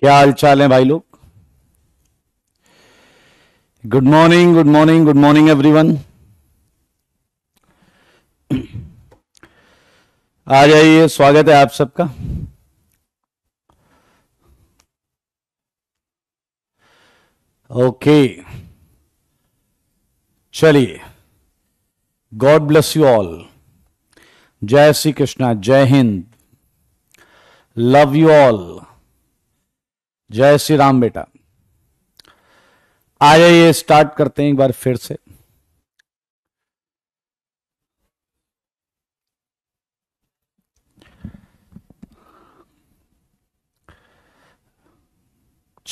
क्या हाल चाल है भाई लोग good morning good morning good morning everyone आ जाइए स्वागत है आप सबका ओके चलिए गॉड ब्लेस यू ऑल जय श्री कृष्णा जय हिंद लव यू ऑल जय श्री राम बेटा आ ये स्टार्ट करते हैं एक बार फिर से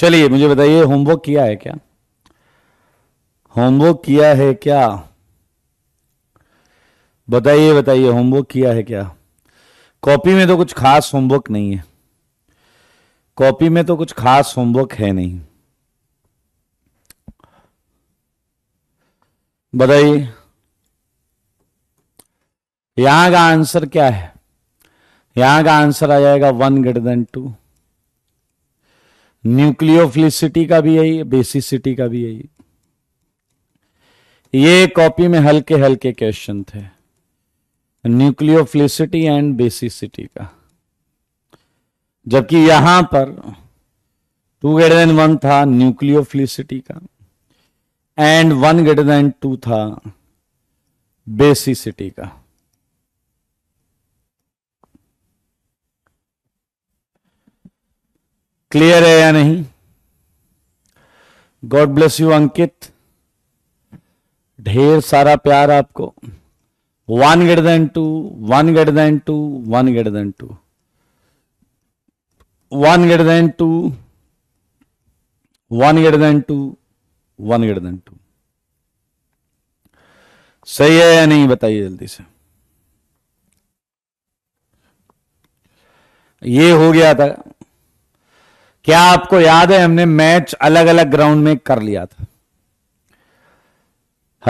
चलिए मुझे बताइए होमवर्क किया है क्या होमवर्क किया है क्या बताइए बताइए होमवर्क किया है क्या कॉपी में तो कुछ खास होमवर्क नहीं है कॉपी में तो कुछ खास होमवर्क है नहीं बताइए यहां का आंसर क्या है यहां का आंसर आ जाएगा one greater than two nucleophilicity का भी यही बेसिसिटी का भी यही ये कॉपी में हल्के हल्के क्वेश्चन थे न्यूक्लियोफिलिसिटी एंड बेसिसिटी का जबकि यहां पर टू ग्रेटर देन वन था न्यूक्लियो का and one greater than two था बेसिसिटी का क्लियर है या नहीं गॉड ब्लेस यू अंकित ढेर सारा प्यार आपको one greater than two one greater than two one greater than two one greater than two one greater than two one greater than two सही है या नहीं बताइए जल्दी से ये हो गया था क्या आपको याद है हमने मैच अलग अलग ग्राउंड में कर लिया था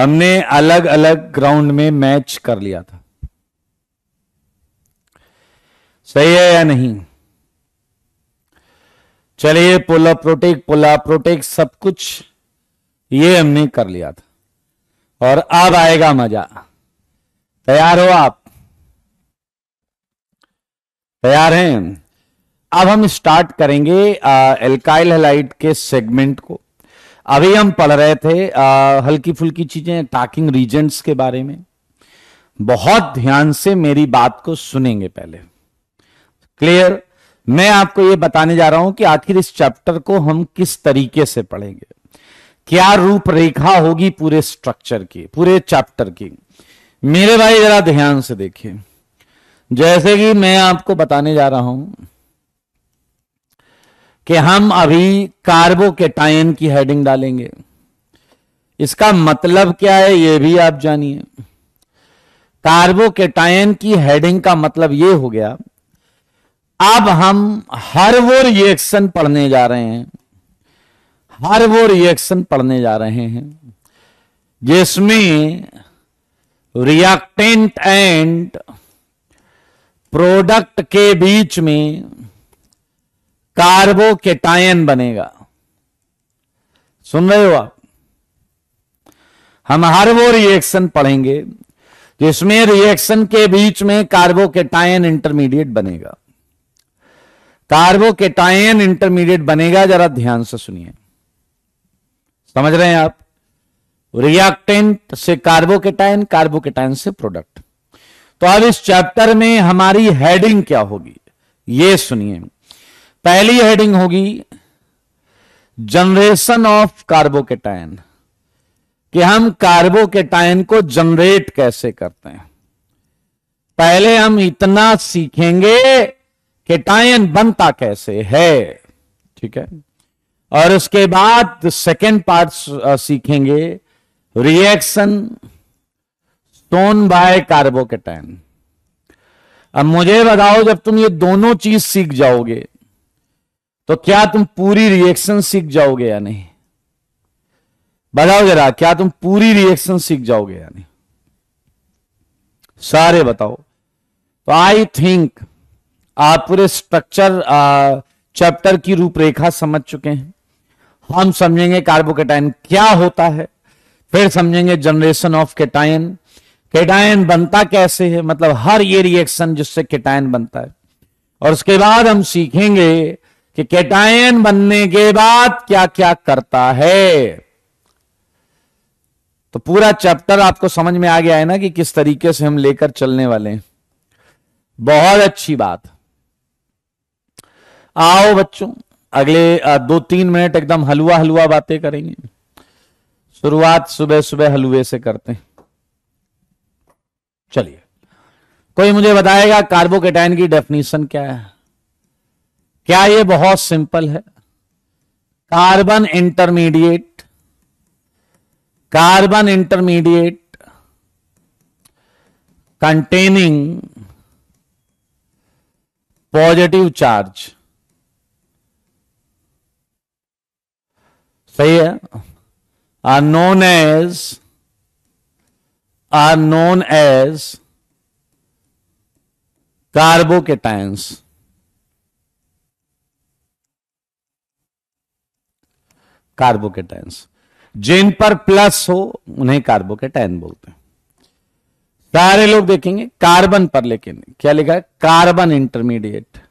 हमने अलग अलग ग्राउंड में मैच कर लिया था सही है या नहीं चलिए पोला अप पोला पुल सब कुछ ये हमने कर लिया था और अब आएगा मजा तैयार हो आप तैयार हैं अब हम स्टार्ट करेंगे एल्काइल हेलाइट के सेगमेंट को अभी हम पढ़ रहे थे आ, हल्की फुल्की चीजें टाकिंग रीजेंट्स के बारे में बहुत ध्यान से मेरी बात को सुनेंगे पहले क्लियर मैं आपको यह बताने जा रहा हूं कि आखिर इस चैप्टर को हम किस तरीके से पढ़ेंगे क्या रूपरेखा होगी पूरे स्ट्रक्चर की पूरे चैप्टर की मेरे भाई जरा ध्यान से देखिए जैसे कि मैं आपको बताने जा रहा हूं कि हम अभी कार्बोकेटायन की हेडिंग डालेंगे इसका मतलब क्या है यह भी आप जानिए कार्बोकेटायन की हेडिंग का मतलब यह हो गया अब हम हर वो रिएक्शन पढ़ने जा रहे हैं हर वो रिएक्शन पढ़ने जा रहे हैं जिसमें रिएक्टेंट एंड प्रोडक्ट के बीच में कार्बोकेटायन बनेगा सुन रहे हो आप हम हर वो रिएक्शन पढ़ेंगे जिसमें रिएक्शन के बीच में कार्बोकेटायन इंटरमीडिएट बनेगा कार्बोकेटायन इंटरमीडिएट बनेगा जरा ध्यान से सुनिए समझ रहे हैं आप रिएक्टेंट से कार्बोकेटायन कार्बोकेटायन से प्रोडक्ट तो अब इस चैप्टर में हमारी हेडिंग क्या होगी ये सुनिए पहली हेडिंग होगी जनरेशन ऑफ कार्बोकेटायन कि हम कार्बोकेटायन को जनरेट कैसे करते हैं पहले हम इतना सीखेंगे केटायन बनता कैसे है ठीक है और उसके बाद सेकेंड पार्ट सीखेंगे रिएक्शन स्टोन बाय कार्बोकेटाइन अब मुझे बताओ जब तुम ये दोनों चीज सीख जाओगे तो क्या तुम पूरी रिएक्शन सीख जाओगे या नहीं बताओ जरा क्या तुम पूरी रिएक्शन सीख जाओगे या नहीं सारे बताओ तो आई थिंक आप पूरे स्ट्रक्चर चैप्टर की रूपरेखा समझ चुके हैं हम समझेंगे कार्बोकेटाइन क्या होता है फिर समझेंगे जनरेशन ऑफ केटाइन केटाइन बनता कैसे है मतलब हर ये रिएक्शन जिससे केटाइन बनता है और उसके बाद हम सीखेंगे कि केटाइन बनने के बाद क्या क्या करता है तो पूरा चैप्टर आपको समझ में आ गया है ना कि किस तरीके से हम लेकर चलने वाले हैं बहुत अच्छी बात आओ बच्चों अगले दो तीन मिनट एकदम हलवा हलवा बातें करेंगे शुरुआत सुबह सुबह हलवे से करते हैं चलिए कोई मुझे बताएगा कार्बोकेटाइन की डेफिनेशन क्या है क्या ये बहुत सिंपल है carbon intermediate carbon intermediate containing positive charge सही है are known as are known as carbocations carbocations जिन पर प्लस हो उन्हें कार्बोकेटाइन बोलते हैं सारे लोग देखेंगे कार्बन पर लेकिन क्या लिखा है कार्बन इंटरमीडिएट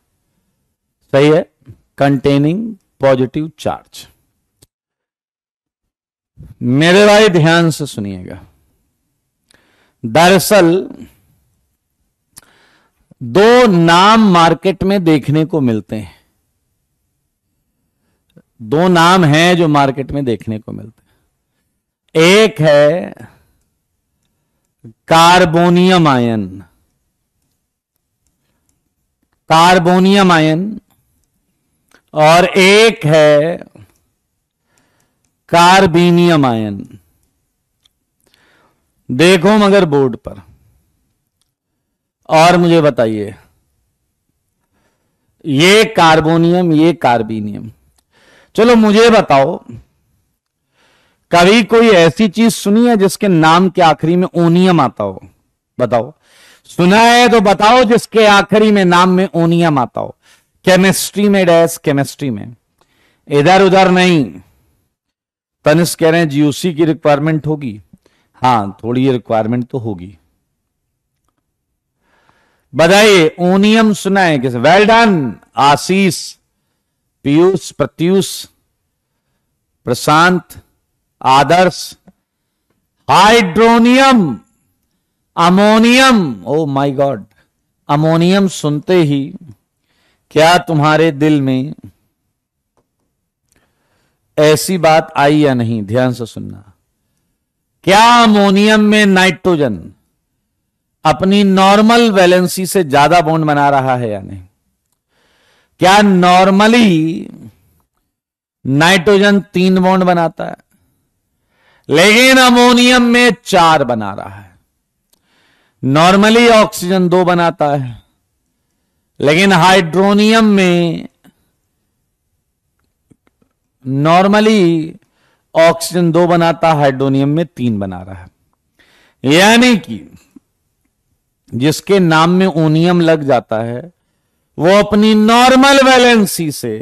सही है कंटेनिंग पॉजिटिव चार्ज मेरे भाई ध्यान से सुनिएगा दरअसल दो नाम मार्केट में देखने को मिलते हैं दो नाम हैं जो मार्केट में देखने को मिलते हैं एक है कार्बोनियम आयन कार्बोनियम आयन और एक है कार्बीनियम आयन देखो मगर बोर्ड पर और मुझे बताइए ये कार्बोनियम ये कार्बीनियम चलो मुझे बताओ कभी कोई ऐसी चीज सुनी है जिसके नाम के आखिरी में ओनियम आता हो बताओ सुना है तो बताओ जिसके आखिरी में नाम में ओनियम आता हो केमिस्ट्री में डैश केमिस्ट्री में इधर उधर नहीं तनिष कह रहे हैं जीओसी की रिक्वायरमेंट होगी हाँ थोड़ी रिक्वायरमेंट तो होगी बधाई ओनियम सुना है किसे well done Ashish Piyush Pratyush Prashant Adarsh hydronium ammonium oh my god ammonium सुनते ही क्या तुम्हारे दिल में ऐसी बात आई या नहीं ध्यान से सुनना क्या अमोनियम में नाइट्रोजन अपनी नॉर्मल वैलेंसी से ज्यादा बॉन्ड बना रहा है या नहीं क्या नॉर्मली नाइट्रोजन तीन बॉन्ड बनाता है लेकिन अमोनियम में चार बना रहा है नॉर्मली ऑक्सीजन दो बनाता है लेकिन हाइड्रोनियम में नॉर्मली ऑक्सीजन दो बनाता हाइड्रोनियम में तीन बना रहा है यानी कि जिसके नाम में ओनियम लग जाता है वो अपनी नॉर्मल वैलेंसी से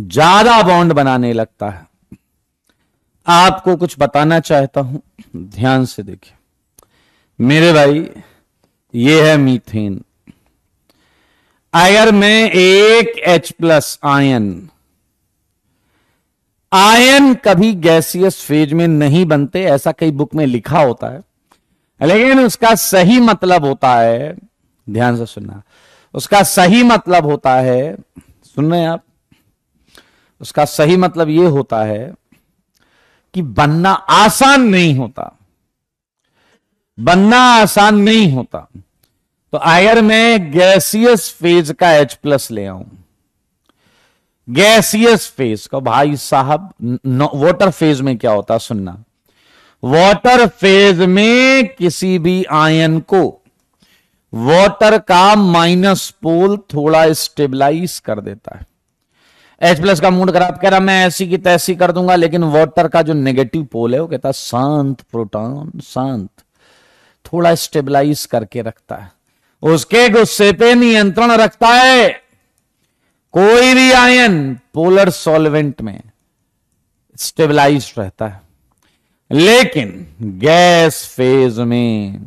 ज्यादा बॉन्ड बनाने लगता है आपको कुछ बताना चाहता हूं ध्यान से देखिए मेरे भाई ये है मीथेन अगर मैं एक H प्लस आयन आयन कभी गैसियस फेज में नहीं बनते ऐसा कई बुक में लिखा होता है लेकिन उसका सही मतलब होता है ध्यान से सुनना उसका सही मतलब होता है सुन रहे हैं आप उसका सही मतलब यह होता है कि बनना आसान नहीं होता बनना आसान नहीं होता तो आयर में गैसियस फेज का H प्लस ले आऊं गैसियस फेज का भाई साहब वाटर फेज में क्या होता सुनना वाटर फेज में किसी भी आयन को वाटर का माइनस पोल थोड़ा स्टेबलाइज कर देता है एच प्लस का मूड खराब कह रहा मैं ऐसी की तैसी कर दूंगा लेकिन वाटर का जो नेगेटिव पोल है वो कहता है शांत प्रोटॉन शांत थोड़ा स्टेबलाइज करके रखता है उसके गुस्से पे नियंत्रण रखता है कोई भी आयन पोलर सॉल्वेंट में स्टेबलाइज रहता है लेकिन गैस फेज में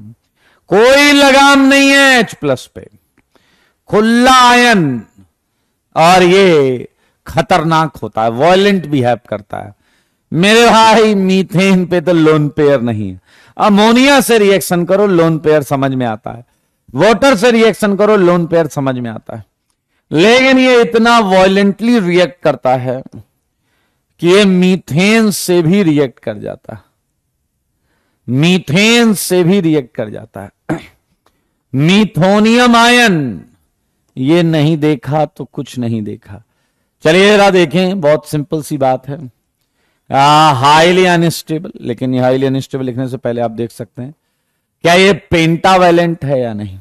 कोई लगाम नहीं है एच प्लस पे खुला आयन और ये खतरनाक होता है वॉयलेंट बिहेव करता है मेरे भाई मीथेन पे तो लोन पेयर नहीं है अमोनिया से रिएक्शन करो लोन पेयर समझ में आता है वाटर से रिएक्शन करो लोन पेयर समझ में आता है लेकिन ये इतना वॉयलेंटली रिएक्ट करता है कि ये मीथेन से भी रिएक्ट कर जाता है मीथेन से भी रिएक्ट कर जाता है मीथोनियम आयन ये नहीं देखा तो कुछ नहीं देखा चलिए जरा देखें बहुत सिंपल सी बात है हाईली अनस्टेबल लेकिन ये हाईली अनस्टेबल लिखने से पहले आप देख सकते हैं क्या ये पेंटावैलेंट है या नहीं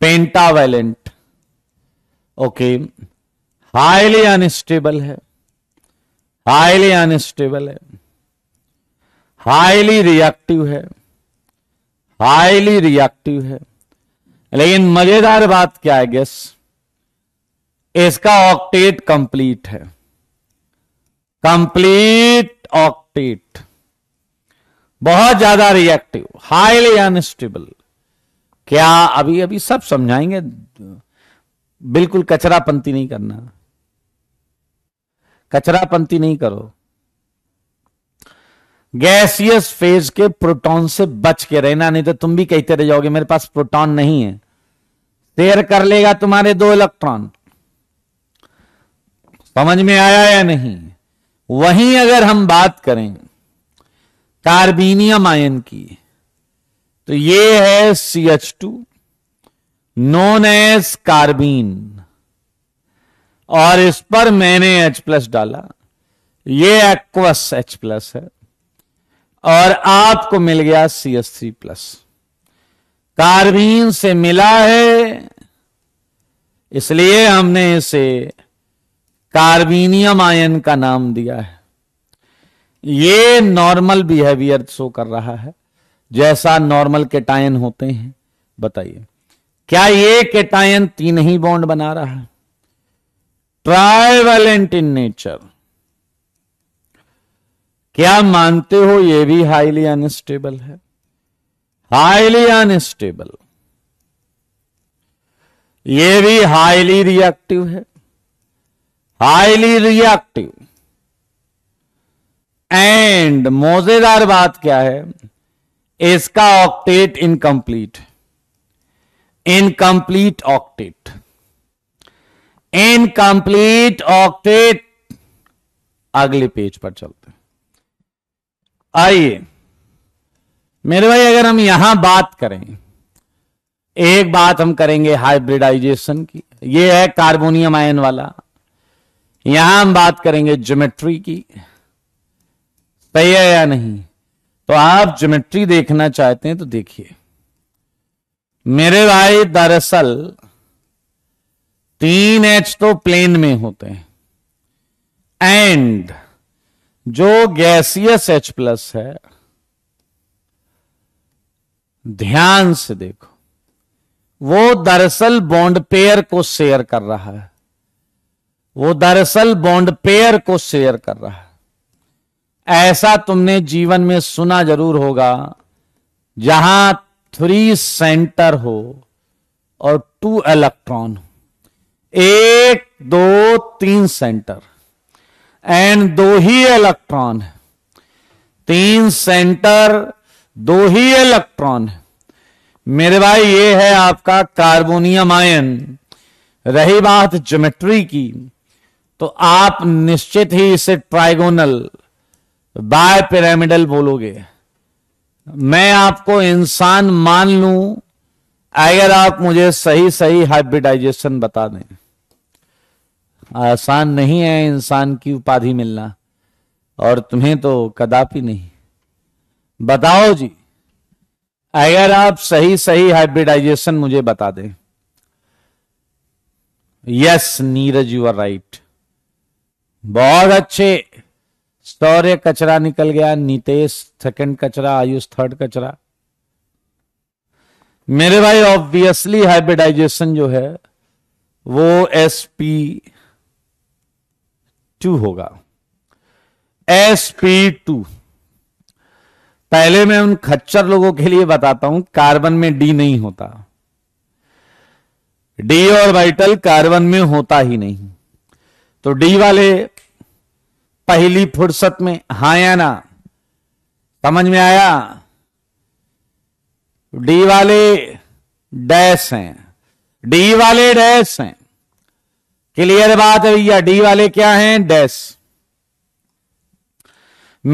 पेंटावैलेंट ओके हाईली अनस्टेबल है हाईली अनस्टेबल है हाईली रिएक्टिव है हाईली रिएक्टिव है लेकिन मजेदार बात क्या है गेस इसका ऑक्टेट कंप्लीट है कंप्लीट ऑक्टेट बहुत ज्यादा रिएक्टिव हाईली अनस्टेबल क्या अभी अभी सब समझाएंगे बिल्कुल कचरापंती नहीं करना कचरापंती नहीं करो गैसियस फेज के प्रोटॉन से बच के रहना नहीं तो तुम भी कहते रह जाओगे मेरे पास प्रोटॉन नहीं है शेयर कर लेगा तुम्हारे दो इलेक्ट्रॉन समझ में आया या नहीं वहीं अगर हम बात करें कार्बीनियम आयन की तो ये है C H two known as carbene और इस पर मैंने H प्लस डाला ये एक्वस एच प्लस है और आपको मिल गया C S three plus carbene से मिला है इसलिए हमने इसे कार्बीनियम आयन का नाम दिया है ये नॉर्मल बिहेवियर शो कर रहा है जैसा नॉर्मल केटायन होते हैं बताइए क्या ये केटायन तीन ही बॉन्ड बना रहा है ट्राइवेलेंट इन नेचर क्या मानते हो ये भी हाईली अनस्टेबल है हाईली अनस्टेबल ये भी हाईली रिएक्टिव है हाईली रिएक्टिव एंड मोजेदार बात क्या है इसका ऑक्टेट इनकम्प्लीट है इनकम्प्लीट ऑक्टेट इनकम्प्लीट ऑक्टेट अगले पेज पर चलते आइए मेरे भाई अगर हम यहां बात करें एक बात हम करेंगे हाइब्रिडाइजेशन की ये है कार्बोनियम आयन वाला यहां हम बात करेंगे ज्योमेट्री की सही है या नहीं तो आप ज्योमेट्री देखना चाहते हैं तो देखिए मेरे भाई दरअसल तीन एच तो प्लेन में होते हैं एंड जो गैसियस एच प्लस है ध्यान से देखो वो दरअसल बॉन्ड पेयर को शेयर कर रहा है वो दरअसल बॉन्ड पेयर को शेयर कर रहा है ऐसा तुमने जीवन में सुना जरूर होगा जहां थ्री सेंटर हो और टू इलेक्ट्रॉन एक दो तीन सेंटर एंड दो ही इलेक्ट्रॉन है तीन सेंटर दो ही इलेक्ट्रॉन है मेरे भाई ये है आपका कार्बोनियम आयन रही बात ज्योमेट्री की तो आप निश्चित ही इसे ट्राइगोनल बाय पिरामिडल बोलोगे मैं आपको इंसान मान लू अगर आप मुझे सही सही हाइब्रिडाइजेशन बता दें आसान नहीं है इंसान की उपाधि मिलना और तुम्हें तो कदापि नहीं बताओ जी अगर आप सही सही हाइब्रिडाइजेशन मुझे बता दें yes Neeraj you are right बहुत अच्छे शौर्य कचरा निकल गया नीतेश सेकंड कचरा आयुष थर्ड कचरा मेरे भाई ऑब्वियसली हाइब्रिडाइजेशन जो है वो एस पी टू होगा एस पी टू पहले मैं उन खच्चर लोगों के लिए बताता हूं कार्बन में डी नहीं होता डी और वाइटल कार्बन में होता ही नहीं तो डी वाले पहली फुर्सत में हाँ या ना समझ में आया डी वाले डैश हैं डी वाले डैश हैं क्लियर बात है भैया डी वाले क्या हैं डैश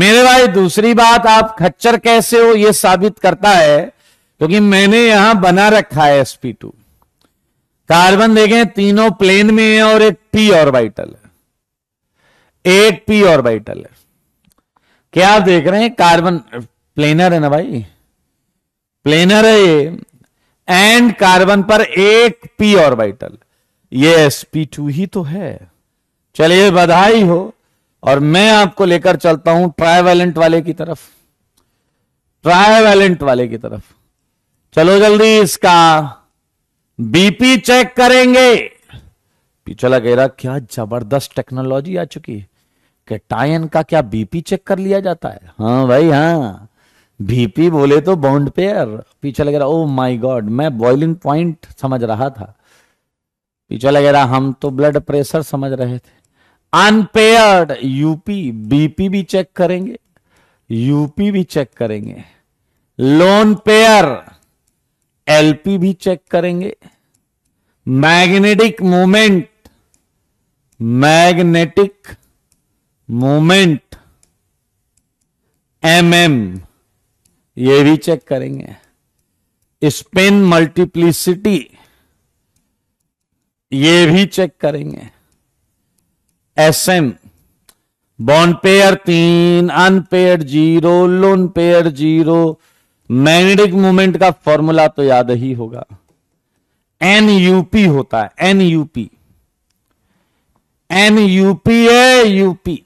मेरे भाई दूसरी बात आप खच्चर कैसे हो यह साबित करता है क्योंकि तो मैंने यहां बना रखा है sp2 कार्बन देखें तीनों प्लेन में है और एक पी और वाइटल है एट पी ऑर्बिटल है क्या आप देख रहे हैं कार्बन प्लेनर है ना भाई प्लेनर है ये एंड कार्बन पर एक पी ऑर्बिटल ये एस पी टू ही तो है चलिए बधाई हो और मैं आपको लेकर चलता हूं ट्राइवेलेंट वाले की तरफ ट्राइवेलेंट वाले की तरफ चलो जल्दी इसका बीपी चेक करेंगे चला गया क्या जबरदस्त टेक्नोलॉजी आ चुकी है कि टायन का क्या बीपी चेक कर लिया जाता है हाँ भाई हाँ बीपी बोले तो बाउंड पेयर पीछे लग रहा ओ माय गॉड मैं बॉइलिंग पॉइंट समझ रहा था पीछे लग रहा हम तो ब्लड प्रेशर समझ रहे थे अनपेयर्ड यूपी बीपी भी चेक करेंगे यूपी भी चेक करेंगे लोन पेयर एलपी भी चेक करेंगे magnetic moment magnetic moment M M ये भी चेक करेंगे स्पिन मल्टीप्लिसिटी ये भी चेक करेंगे एस एम बॉन्ड पेयर तीन unpair zero lone pair zero magnetic movement का फॉर्मूला तो याद ही होगा एन यूपी होता है एन यूपी एम यूपी है यूपी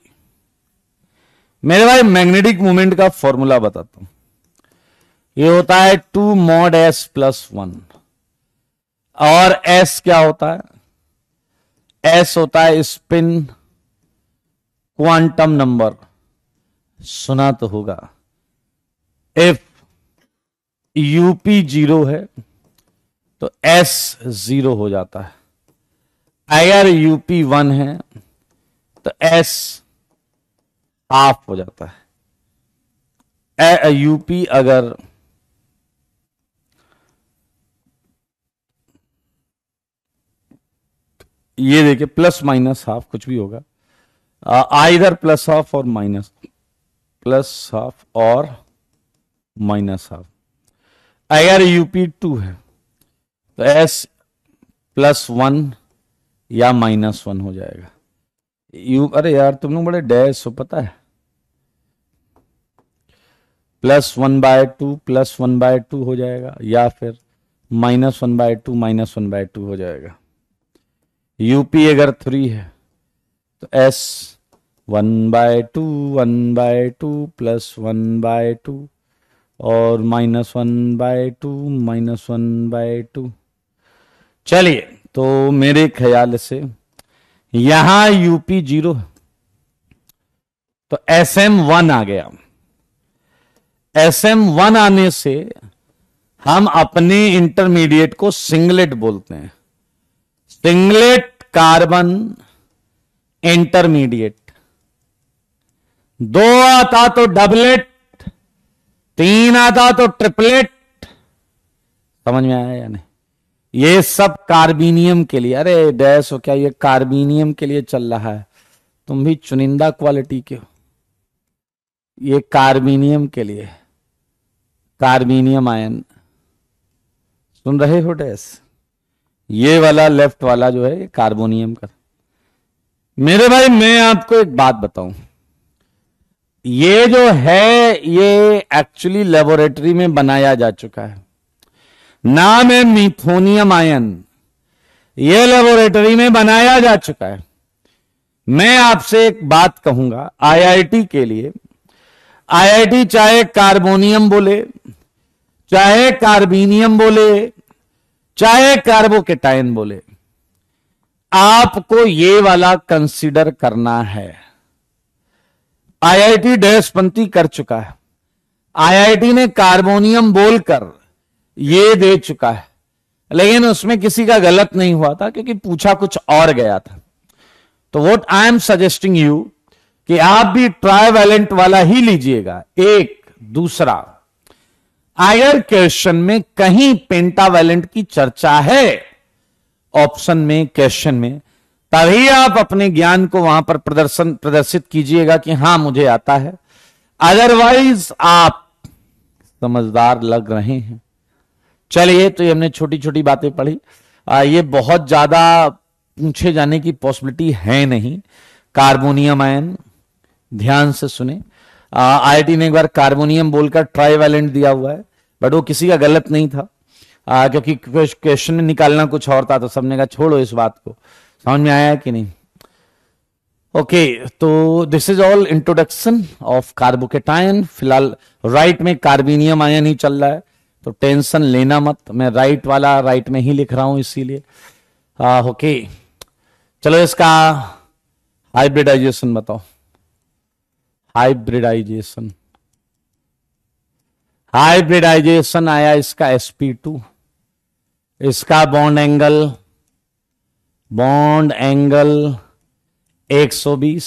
मेरे भाई मैग्नेटिक मोमेंट का फॉर्मूला बताता हूं ये होता है two mod S plus one और एस क्या होता है एस होता है स्पिन क्वांटम नंबर सुना तो होगा इफ यूपी जीरो है तो एस जीरो हो जाता है अगर यूपी वन है तो एस हाफ हो जाता है यूपी अगर ये देखिए प्लस माइनस हाफ कुछ भी होगा आइधर प्लस हाफ और माइनस प्लस हाफ और माइनस हाफ अगर यूपी टू है तो एस प्लस वन या माइनस वन हो जाएगा यू अरे यार तुम लोग बड़े डैश हो तो पता है plus one by two plus one by two हो जाएगा या फिर minus one by two minus one by two हो जाएगा यूपी अगर थ्री है तो S one by two one by two plus one by two और minus one by two minus one by two चलिए तो मेरे ख्याल से यहां यूपी जीरो तो एस एम वन आ गया एस एम वन आने से हम अपने इंटरमीडिएट को सिंगलेट बोलते हैं सिंगलेट कार्बन इंटरमीडिएट दो आता तो डबलेट तीन आता तो ट्रिपलेट समझ में आया या नहीं ये सब कार्बिनियम के लिए अरे डैश हो क्या ये कार्बीनियम के लिए चल रहा है तुम भी चुनिंदा क्वालिटी के हो ये कार्बिनियम के लिए कार्बीनियम आयन सुन रहे हो डैश ये वाला लेफ्ट वाला जो है ये कार्बोनियम का मेरे भाई मैं आपको एक बात बताऊं ये जो है ये एक्चुअली लेबोरेटरी में बनाया जा चुका है नाम है मिथोनियम आयन यह लेबोरेटरी में बनाया जा चुका है मैं आपसे एक बात कहूंगा आईआईटी के लिए आईआईटी चाहे कार्बोनियम बोले चाहे कार्बीनियम बोले चाहे कार्बोकेटाइन बोले आपको ये वाला कंसीडर करना है आईआईटी डैशपंथी कर चुका है आईआईटी ने कार्बोनियम बोलकर ये दे चुका है लेकिन उसमें किसी का गलत नहीं हुआ था क्योंकि पूछा कुछ और गया था तो what I am suggesting you कि आप भी वैलेंट वाला ही लीजिएगा एक दूसरा आयर क्वेश्चन में कहीं वैलेंट की चर्चा है ऑप्शन में क्वेश्चन में तभी आप अपने ज्ञान को वहां पर प्रदर्शन प्रदर्शित कीजिएगा कि हां मुझे आता है अदरवाइज आप समझदार लग रहे हैं चलिए तो ये हमने छोटी छोटी बातें पढ़ी आ, ये बहुत ज्यादा पूछे जाने की पॉसिबिलिटी है नहीं कार्बोनियम आयन ध्यान से सुने आई ने एक बार कार्बोनियम बोलकर ट्राईवैलेंट दिया हुआ है बट वो किसी का गलत नहीं था आ, क्योंकि क्वेश्चन निकालना कुछ और था तो सबने कहा छोड़ो इस बात को समझ में आया कि नहीं ओके तो this is all introduction of carbocation फिलहाल राइट में कार्बिनियम आयन ही चल रहा है तो टेंशन लेना मत मैं राइट वाला राइट में ही लिख रहा हूं इसीलिए ओके चलो इसका हाइब्रिडाइजेशन बताओ हाइब्रिडाइजेशन हाइब्रिडाइजेशन आया इसका sp2 इसका bond angle bond angle 120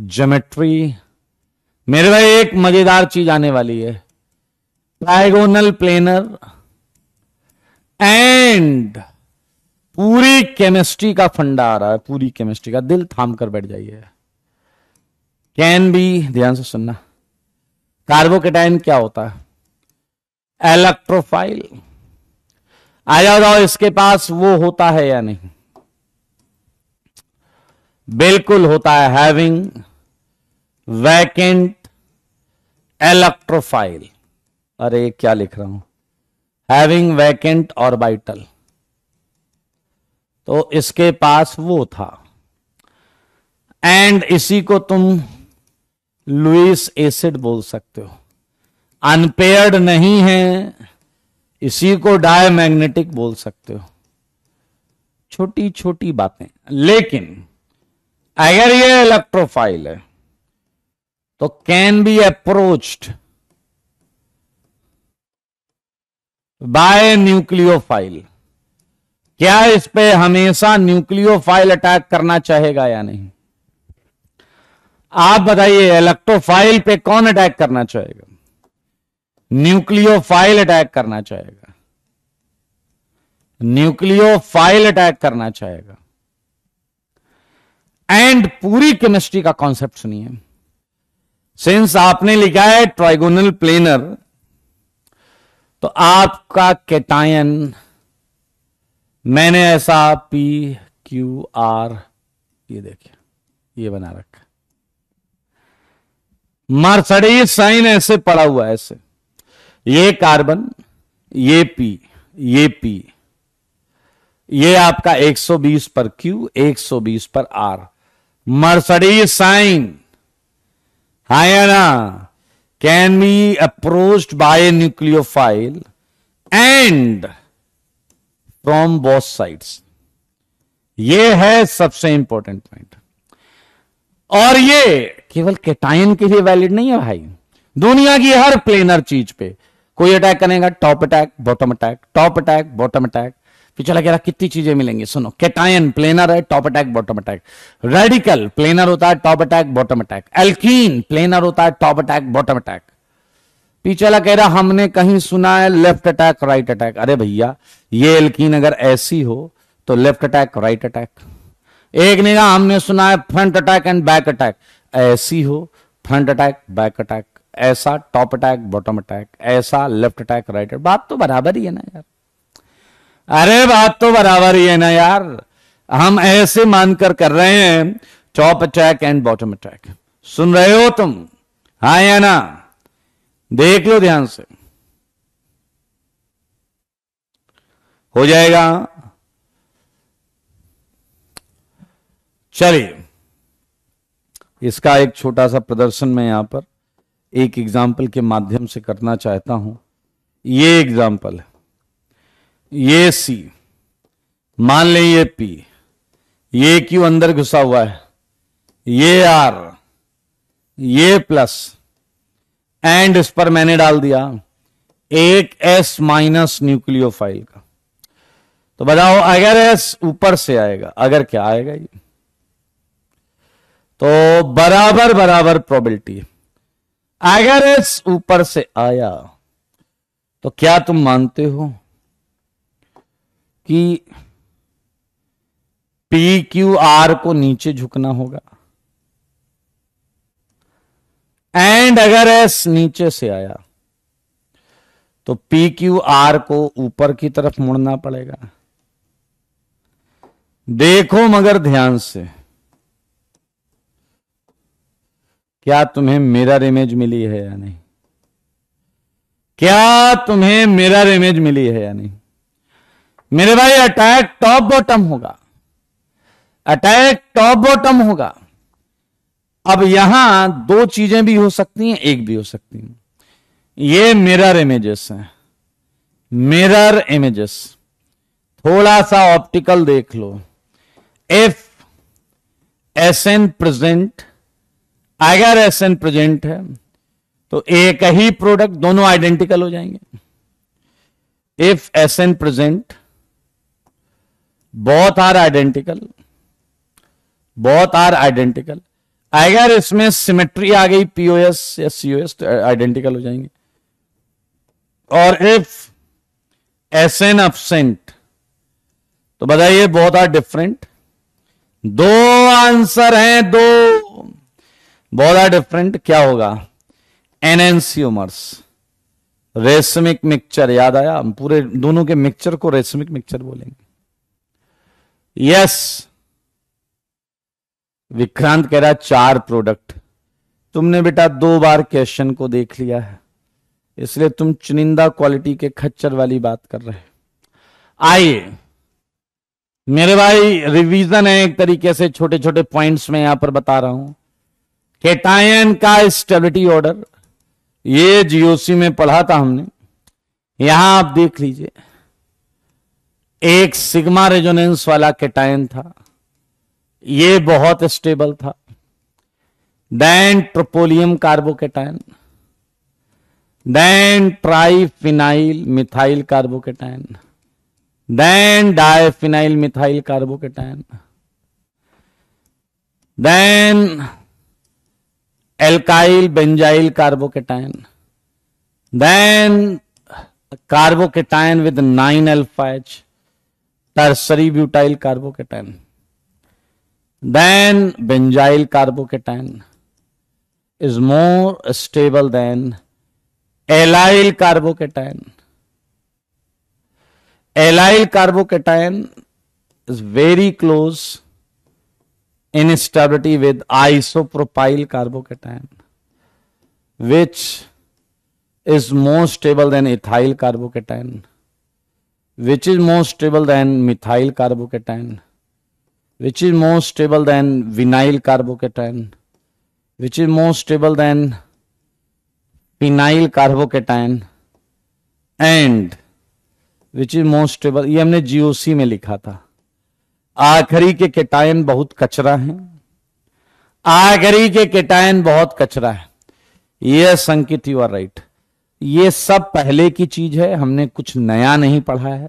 geometry मेरे भाई एक मजेदार चीज आने वाली है ट्राइगोनल प्लेनर एंड पूरी केमिस्ट्री का फंडा आ रहा है पूरी केमिस्ट्री का दिल थाम कर बैठ जाइए कैन बी ध्यान से सुनना कार्बोकेटाइन क्या होता है इलेक्ट्रोफाइल आ जाओ जाओ इसके पास वो होता है या नहीं बिल्कुल होता है हैविंग वैकेंट इलेक्ट्रोफाइल अरे क्या लिख रहा हूं हैविंग वैकेंट ऑर्बिटल तो इसके पास वो था एंड इसी को तुम लुइस एसिड बोल सकते हो अनपेयर्ड नहीं है इसी को डायमैग्नेटिक बोल सकते हो छोटी छोटी बातें लेकिन अगर ये इलेक्ट्रोफाइल है तो can be approached by nucleophile क्या इस पे हमेशा न्यूक्लियोफाइल अटैक करना चाहेगा या नहीं आप बताइए इलेक्ट्रोफाइल पे कौन अटैक करना चाहेगा न्यूक्लियोफाइल अटैक करना चाहेगा न्यूक्लियोफाइल अटैक करना चाहेगा एंड पूरी केमिस्ट्री का कॉन्सेप्ट सुनिए सिंस आपने लिखा है ट्राइगोनल प्लेनर तो आपका केटायन मैंने ऐसा पी क्यू आर ये देखिए ये बना रखा मर्सडीज साइन ऐसे पड़ा हुआ है ऐसे ये कार्बन ये पी ये पी ये आपका 120 पर क्यू 120 पर आर मर्सडीज साइन है ना can be approached by nucleophile and from both sides ये है सबसे इंपॉर्टेंट पॉइंट और ये केवल कैटायन के लिए वैलिड नहीं है भाई दुनिया की हर प्लेनर चीज पे कोई अटैक करेगा top attack bottom attack top attack bottom attack पिछला कह रहा कितनी चीजें मिलेंगी सुनो केटायन प्लेनर है top attack bottom attack radical planar होता है top attack bottom attack alkene planar होता है टॉप अटैक बॉटम अटैक पीछे कह रहा हमने कहीं सुना है लेफ्ट अटैक राइट अटैक अरे भैया ये एल्कीन अगर ऐसी हो तो लेफ्ट अटैक राइट अटैक एक ने कहा हमने सुना है front attack and back attack ऐसी हो फ्रंट अटैक बैक अटैक ऐसा टॉप अटैक बॉटम अटैक ऐसा लेफ्ट अटैक राइट अटैक बात तो बराबर ही है ना यार अरे बात तो बराबर ही है ना यार हम ऐसे मानकर कर रहे हैं top attack and bottom attack सुन रहे हो तुम हा या ना देख लो ध्यान से हो जाएगा चलिए इसका एक छोटा सा प्रदर्शन मैं यहां पर एक एग्जाम्पल के माध्यम से करना चाहता हूं ये एग्जाम्पल है ये सी मान लें ये पी ये क्यू अंदर घुसा हुआ है ये आर ये प्लस एंड इस पर मैंने डाल दिया एक एस माइनस न्यूक्लियोफाइल का तो बताओ अगर एस ऊपर से आएगा अगर क्या आएगा ये तो बराबर बराबर प्रोबेबिलिटी अगर एस ऊपर से आया तो क्या तुम मानते हो कि पी क्यू आर को नीचे झुकना होगा एंड अगर एस नीचे से आया तो पी क्यू आर को ऊपर की तरफ मुड़ना पड़ेगा देखो मगर ध्यान से क्या तुम्हें मिरर इमेज मिली है या नहीं क्या तुम्हें मिरर इमेज मिली है या नहीं मेरे भाई अटैक टॉप बॉटम होगा अटैक टॉप बॉटम होगा अब यहां दो चीजें भी हो सकती हैं एक भी हो सकती है ये मिरर इमेजेस हैं मिरर इमेजेस थोड़ा सा ऑप्टिकल देख लो इफ एस एन प्रेजेंट अगर एस एन प्रेजेंट है तो एक ही प्रोडक्ट दोनों आइडेंटिकल हो जाएंगे if S N present both are identical both are identical अगर इसमें सिमेट्री आ गई पीओएस या सीओएस तो आइडेंटिकल हो जाएंगे और इफ एस एन अबसेंट तो बताइए बहुत आर डिफरेंट दो आंसर हैं दो बहुत आर डिफरेंट क्या होगा एनएनसीमर्स रेशमिक मिक्सचर याद आया हम पूरे दोनों के मिक्सचर को रेशमिक मिक्सचर बोलेंगे यस विक्रांत कह रहा चार प्रोडक्ट तुमने बेटा दो बार क्वेश्चन को देख लिया है इसलिए तुम चुनिंदा क्वालिटी के खच्चर वाली बात कर रहे आइए मेरे भाई रिवीजन है एक तरीके से छोटे छोटे पॉइंट्स में यहां पर बता रहा हूं केटायन का स्टेबिलिटी ऑर्डर ये जीओसी में पढ़ा था हमने यहां आप देख लीजिए एक सिग्मा रेजोनेंस वाला केटायन था ये बहुत स्टेबल था then tropylium carbocation then triphenyl methyl carbocation then diphenyl methyl carbocation then alkyl benzyl carbocation then carbocation with nine alphas tertiary butyl carbocation then benzyl carbocation is more stable than allyl carbocation allyl carbocation is very close in stability with isopropyl carbocation which is more stable than ethyl carbocation which is more stable than methyl carbocation, which is more stable than vinyl carbocation, which is more stable than phenyl carbocation and which is more stable ये हमने GOC में लिखा था आखिरी के cation बहुत कचरा है आखिरी के केटायन बहुत कचरा है यह संकित यू आर राइट ये सब पहले की चीज है हमने कुछ नया नहीं पढ़ा है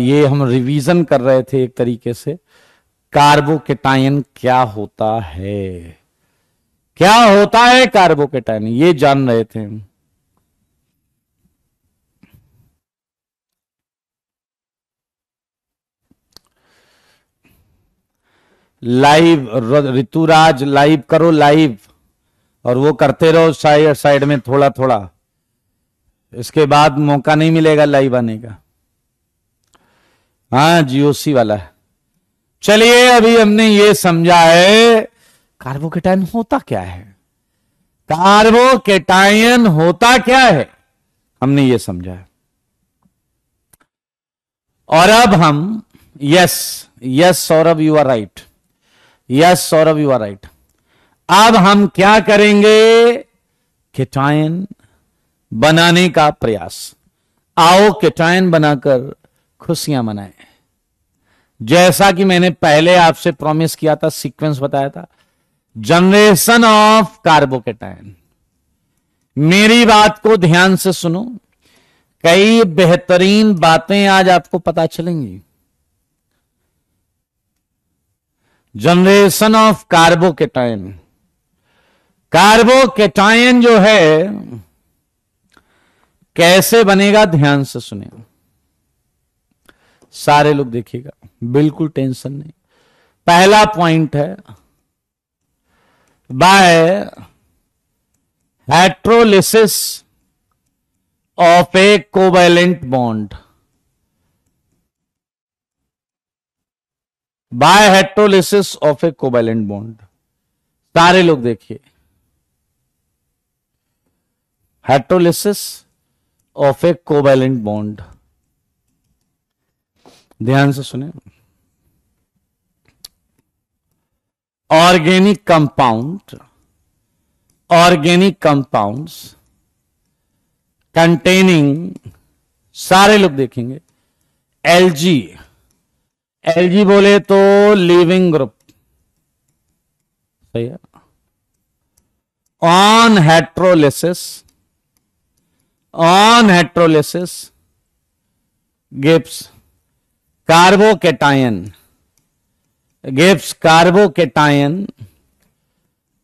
ये हम रिवीजन कर रहे थे एक तरीके से कार्बोकेटायन क्या होता है क्या होता है कार्बोकेटायन ये जान रहे थे हम लाइव ऋतुराज लाइव करो लाइव और वो करते रहो साइड साइड में थोड़ा थोड़ा इसके बाद मौका नहीं मिलेगा लाइव आने का हाँ जीओसी वाला है चलिए अभी हमने ये समझा है कार्बोकेटाइन होता क्या है कार्बोकेटाइन होता क्या है हमने ये समझा है और अब हम yes yes Saurabh you are right yes Saurabh you are right अब हम क्या करेंगे केटायन बनाने का प्रयास आओ कैटायन बनाकर खुशियां मनाएं जैसा कि मैंने पहले आपसे प्रॉमिस किया था सीक्वेंस बताया था जनरेशन ऑफ कार्बोकेटायन मेरी बात को ध्यान से सुनो कई बेहतरीन बातें आज आपको पता चलेंगी जनरेशन ऑफ कार्बोकेटायन कार्बोकेटायन जो है कैसे बनेगा ध्यान से सुने सारे लोग देखिएगा बिल्कुल टेंशन नहीं पहला पॉइंट है by heterolysis of a covalent bond by heterolysis of a covalent bond सारे लोग देखिए heterolysis of a covalent bond ध्यान से सुने organic compound organic compounds containing सारे लोग देखेंगे एलजी एलजी बोले तो लिविंग ग्रुप सही है on heterolysis on heterolysis gives carbocation gives carbocation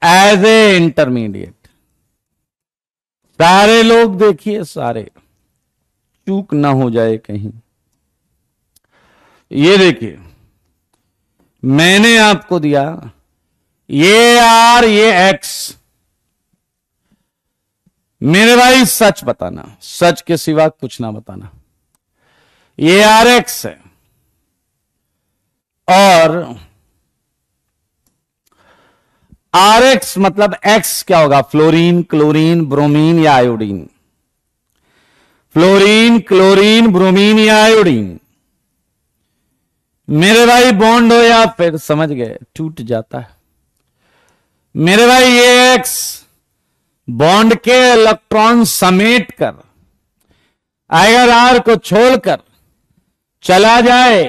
as a intermediate सारे लोग देखिए सारे चूक ना हो जाए कहीं ये देखिए मैंने आपको दिया ये आर ये एक्स मेरे भाई सच बताना सच के सिवा कुछ ना बताना ये आर एक्स है और आर एक्स मतलब एक्स क्या होगा फ्लोरीन क्लोरीन ब्रोमीन या आयोडीन फ्लोरीन क्लोरीन ब्रोमीन या आयोडीन मेरे भाई बॉन्ड हो या फिर समझ गए टूट जाता है मेरे भाई ये एक्स बॉन्ड के इलेक्ट्रॉन समेट कर आयर आर को छोड़कर चला जाए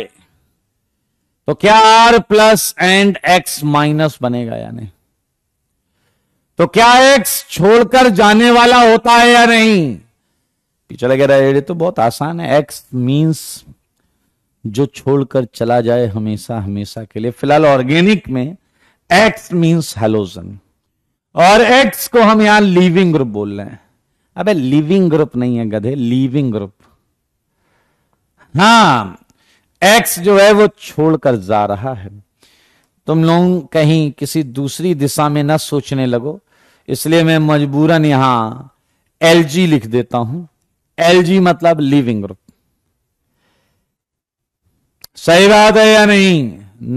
तो क्या R plus and X minus बनेगा यानी तो क्या एक्स छोड़कर जाने वाला होता है या नहीं टीचर वगैरह ये तो बहुत आसान है एक्स मींस जो छोड़कर चला जाए हमेशा हमेशा के लिए फिलहाल ऑर्गेनिक में एक्स मींस हेलोजन और एक्स को हम यहां लिविंग ग्रुप बोल रहे हैं अबे लिविंग ग्रुप नहीं है गधे लिविंग ग्रुप हा एक्स जो है वो छोड़कर जा रहा है तुम लोग कहीं किसी दूसरी दिशा में ना सोचने लगो इसलिए मैं मजबूरन यहां एल लिख देता हूं एल मतलब लिविंग ग्रुप सही बात है या नहीं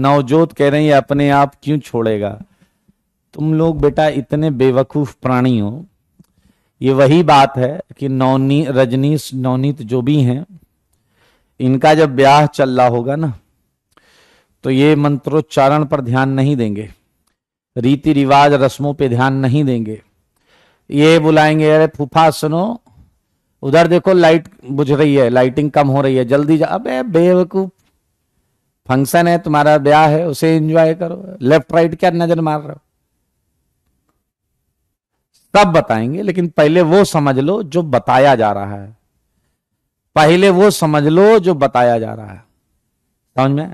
नवजोत कह रही है अपने आप क्यों छोड़ेगा तुम लोग बेटा इतने बेवकूफ प्राणी हो ये वही बात है कि नौनी रजनीश नौनीत जो भी हैं इनका जब ब्याह चल रहा होगा ना तो ये मंत्रोच्चारण पर ध्यान नहीं देंगे रीति रिवाज रस्मों पे ध्यान नहीं देंगे ये बुलाएंगे अरे फूफा सुनो उधर देखो लाइट बुझ रही है लाइटिंग कम हो रही है जल्दी जा अबे बेवकूफ फंक्शन है तुम्हारा ब्याह है उसे एंजॉय करो लेफ्ट राइट क्या नजर मार रहे हो तब बताएंगे लेकिन पहले वो समझ लो जो बताया जा रहा है पहले वो समझ लो जो बताया जा रहा है समझ में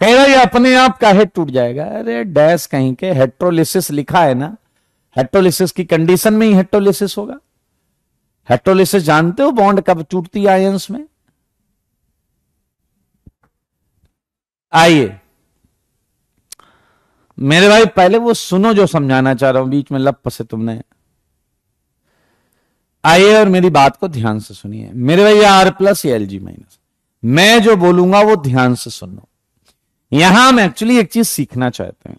कह रहा ये अपने आप का हेड टूट जाएगा अरे डैश कहीं के हेट्रोलिसिस लिखा है ना हेट्रोलिसिस की कंडीशन में ही हेट्रोलिसिस होगा हेट्रोलिसिस जानते हो बॉन्ड कब टूटती है आयंस में आइए मेरे भाई पहले वो सुनो जो समझाना चाह रहा हूं बीच में लप से तुमने आइए और मेरी बात को ध्यान से सुनिए मेरे भाई R plus L G minus मैं जो बोलूंगा वो ध्यान से सुनो यहां हम एक्चुअली एक चीज सीखना चाहते हैं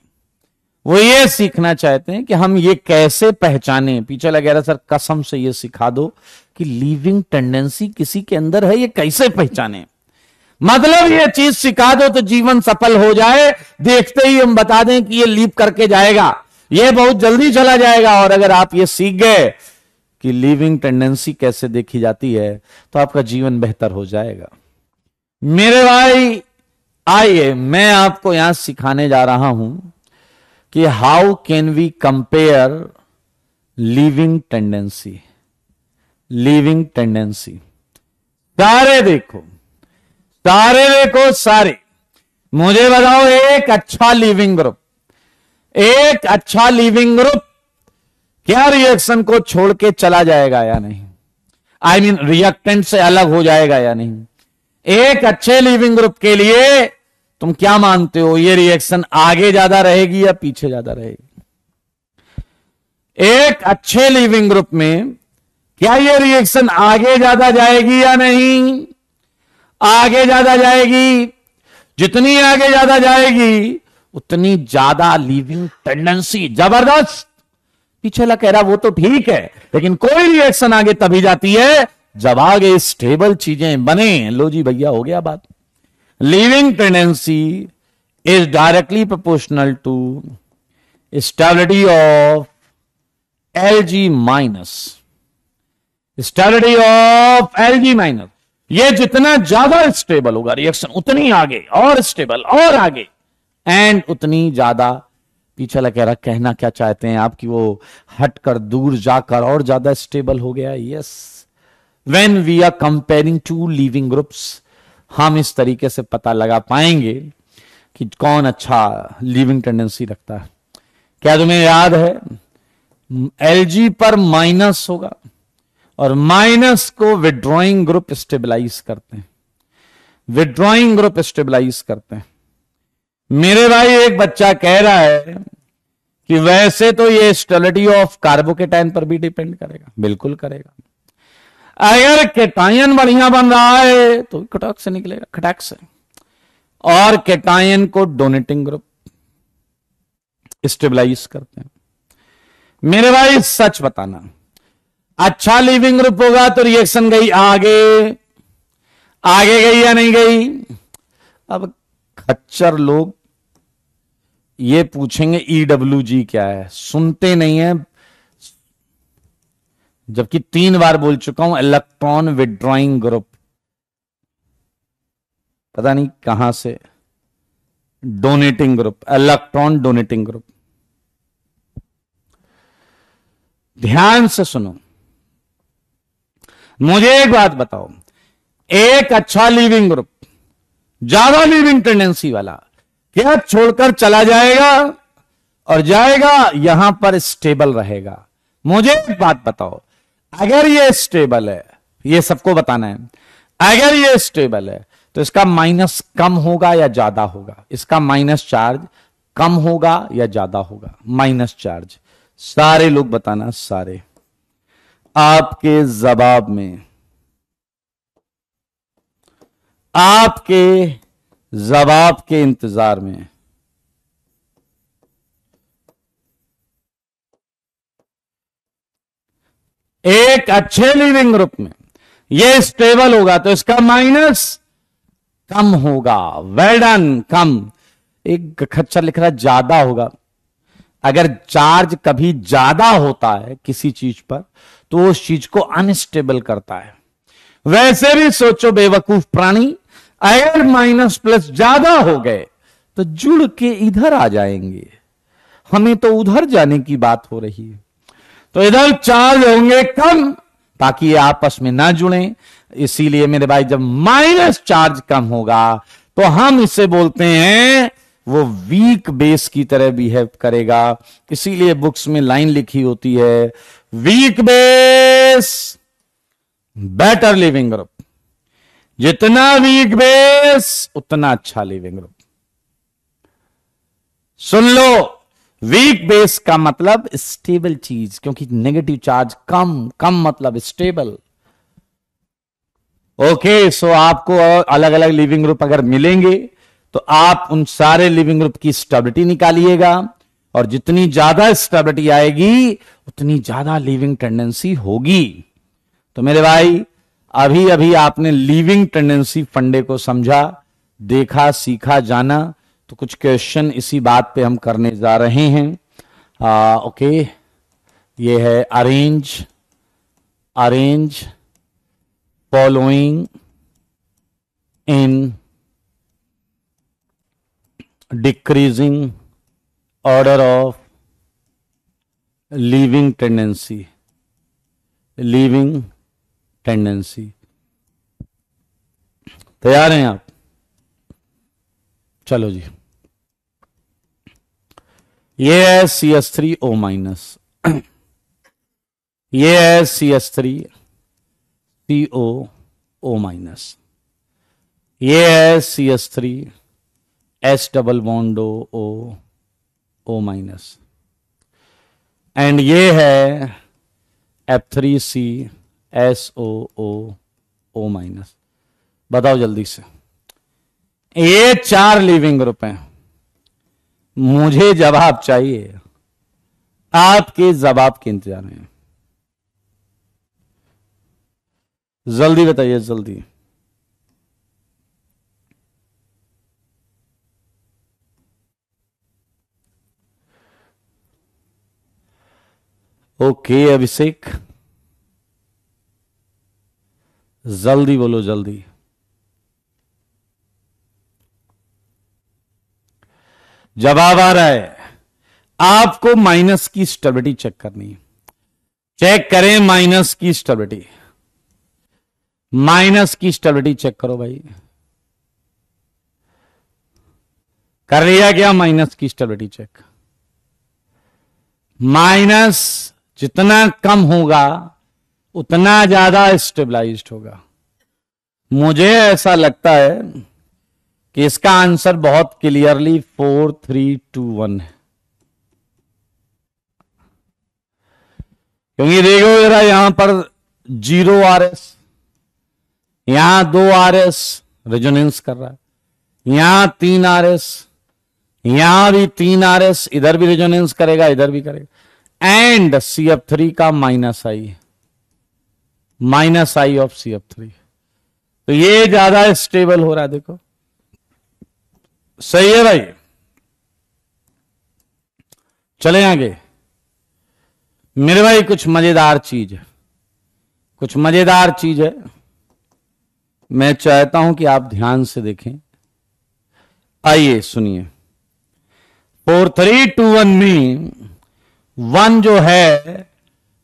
वो ये सीखना चाहते हैं कि हम ये कैसे पहचाने पीछे लगे रहा सर कसम से ये सिखा दो कि लिविंग टेंडेंसी किसी के अंदर है ये कैसे पहचाने मतलब ये चीज सिखा दो तो जीवन सफल हो जाए देखते ही हम बता दें कि ये लीप करके जाएगा ये बहुत जल्दी चला जाएगा और अगर आप ये सीख गए कि लिविंग टेंडेंसी कैसे देखी जाती है तो आपका जीवन बेहतर हो जाएगा मेरे भाई आइए मैं आपको यहां सिखाने जा रहा हूं कि how can we compare leaving tendency leaving tendency सारे देखो सारे को सारे मुझे बताओ एक अच्छा लिविंग ग्रुप एक अच्छा लिविंग ग्रुप क्या रिएक्शन को छोड़ के चला जाएगा या नहीं आई मीन रिएक्टेंट से अलग हो जाएगा या नहीं एक अच्छे लिविंग ग्रुप के लिए तुम क्या मानते हो ये रिएक्शन आगे ज्यादा रहेगी या पीछे ज्यादा रहेगी एक अच्छे लिविंग ग्रुप में क्या ये रिएक्शन आगे ज्यादा जाएगी या नहीं आगे ज्यादा जाएगी जितनी आगे ज्यादा जाएगी उतनी ज्यादा लिविंग टेंडेंसी जबरदस्त पीछे ला कह रहा वो तो ठीक है लेकिन कोई रिएक्शन आगे तभी जाती है जब आगे स्टेबल चीजें बने लो जी भैया हो गया बात leaving tendency is directly proportional to stability of L G minus stability of L G minus ये जितना ज्यादा स्टेबल होगा रिएक्शन उतनी आगे और स्टेबल और आगे एंड उतनी ज्यादा पीछे लगे रख कहना क्या चाहते हैं आपकी वो हटकर दूर जाकर और ज्यादा स्टेबल हो गया yes when we are comparing two leaving groups हम इस तरीके से पता लगा पाएंगे कि कौन अच्छा लिविंग टेंडेंसी रखता है क्या तुम्हें याद है एल पर माइनस होगा और माइनस को विड्रॉइंग ग्रुप स्टेबलाइज करते हैं विड्रॉइंग ग्रुप स्टेबलाइज करते हैं मेरे भाई एक बच्चा कह रहा है कि वैसे तो ये स्टेबिलिटी ऑफ कार्बोकेटाइन पर भी डिपेंड करेगा बिल्कुल करेगा अगर केटायन बढ़िया बन रहा है तो खटाक से निकलेगा खटाक से और केटायन को डोनेटिंग ग्रुप स्टेबलाइज करते हैं मेरे भाई सच बताना अच्छा लिविंग ग्रुप होगा तो रिएक्शन गई आगे आगे गई या नहीं गई अब खच्चर लोग ये पूछेंगे ईडब्ल्यू e जी क्या है सुनते नहीं है जबकि तीन बार बोल चुका हूं इलेक्ट्रॉन विड्रॉइंग ग्रुप पता नहीं कहां से donating group electron donating group ध्यान से सुनो मुझे एक बात बताओ एक अच्छा लिविंग ग्रुप ज्यादा लिविंग टेंडेंसी वाला क्या छोड़कर चला जाएगा और जाएगा यहां पर स्टेबल रहेगा मुझे एक बात बताओ अगर ये स्टेबल है ये सबको बताना है अगर ये स्टेबल है तो इसका माइनस कम होगा या ज्यादा होगा इसका माइनस चार्ज कम होगा या ज्यादा होगा माइनस चार्ज सारे लोग बताना सारे आपके जवाब में आपके जवाब के इंतजार में एक अच्छे लिविंग ग्रुप में ये स्टेबल होगा तो इसका माइनस कम होगा वेल डन कम एक खच्चर लिख रहा ज्यादा होगा अगर चार्ज कभी ज्यादा होता है किसी चीज पर तो उस चीज को अनस्टेबल करता है वैसे भी सोचो बेवकूफ प्राणी एयर माइनस प्लस ज्यादा हो गए तो जुड़ के इधर आ जाएंगे हमें तो उधर जाने की बात हो रही है तो इधर चार्ज होंगे कम ताकि ये आपस में ना जुड़े इसीलिए मेरे भाई जब माइनस चार्ज कम होगा तो हम इसे बोलते हैं वो वीक बेस की तरह बिहेव करेगा इसीलिए बुक्स में लाइन लिखी होती है weak base better leaving group जितना वीक बेस उतना अच्छा लिविंग ग्रुप सुन लो वीक बेस का मतलब स्टेबल चीज क्योंकि नेगेटिव चार्ज कम कम मतलब स्टेबल ओके सो आपको अलग अलग लिविंग ग्रुप अगर मिलेंगे तो आप उन सारे लिविंग ग्रुप की स्टेबिलिटी निकालिएगा और जितनी ज्यादा स्टेबिलिटी आएगी उतनी ज्यादा लिविंग टेंडेंसी होगी तो मेरे भाई अभी अभी आपने लिविंग टेंडेंसी फंडे को समझा देखा सीखा जाना तो कुछ क्वेश्चन इसी बात पे हम करने जा रहे हैं आ, ओके ये है arrange arrange following in decreasing order of leaving tendency leaving tendency तैयार हैं आप चलो जी ये है C S three O minus ये है C S three C O O minus ये है C S three S double बॉन्डो O O O minus and ये है F three C S O O O minus बताओ जल्दी से ये चार लिविंग ग्रुप हैं मुझे जवाब चाहिए आपके जवाब के इंतजार में जल्दी बताइए जल्दी ओके अभिषेक जल्दी बोलो जल्दी जवाब आ रहा है आपको माइनस की स्टेबिलिटी चेक करनी है चेक करें माइनस की स्टेबिलिटी माइनस की स्टेबिलिटी चेक करो भाई कर लिया क्या माइनस की स्टेबिलिटी चेक माइनस जितना कम होगा उतना ज्यादा स्टेबलाइज होगा मुझे ऐसा लगता है कि इसका आंसर बहुत clearly four three two one है क्योंकि देखो जरा यहां पर जीरो आर एस यहां दो आर एस रेजोनेंस कर रहा है यहां तीन आर एस यहां भी तीन आर एस इधर भी रेजोनेंस करेगा इधर भी करेगा एंड सी एफ थ्री का minus I minus I of C F three तो ये ज्यादा स्टेबल हो रहा है देखो सही है भाई चले आगे मेरे भाई कुछ मजेदार चीज है कुछ मजेदार चीज है मैं चाहता हूं कि आप ध्यान से देखें आइए सुनिए फोर थ्री टू वन में वन जो है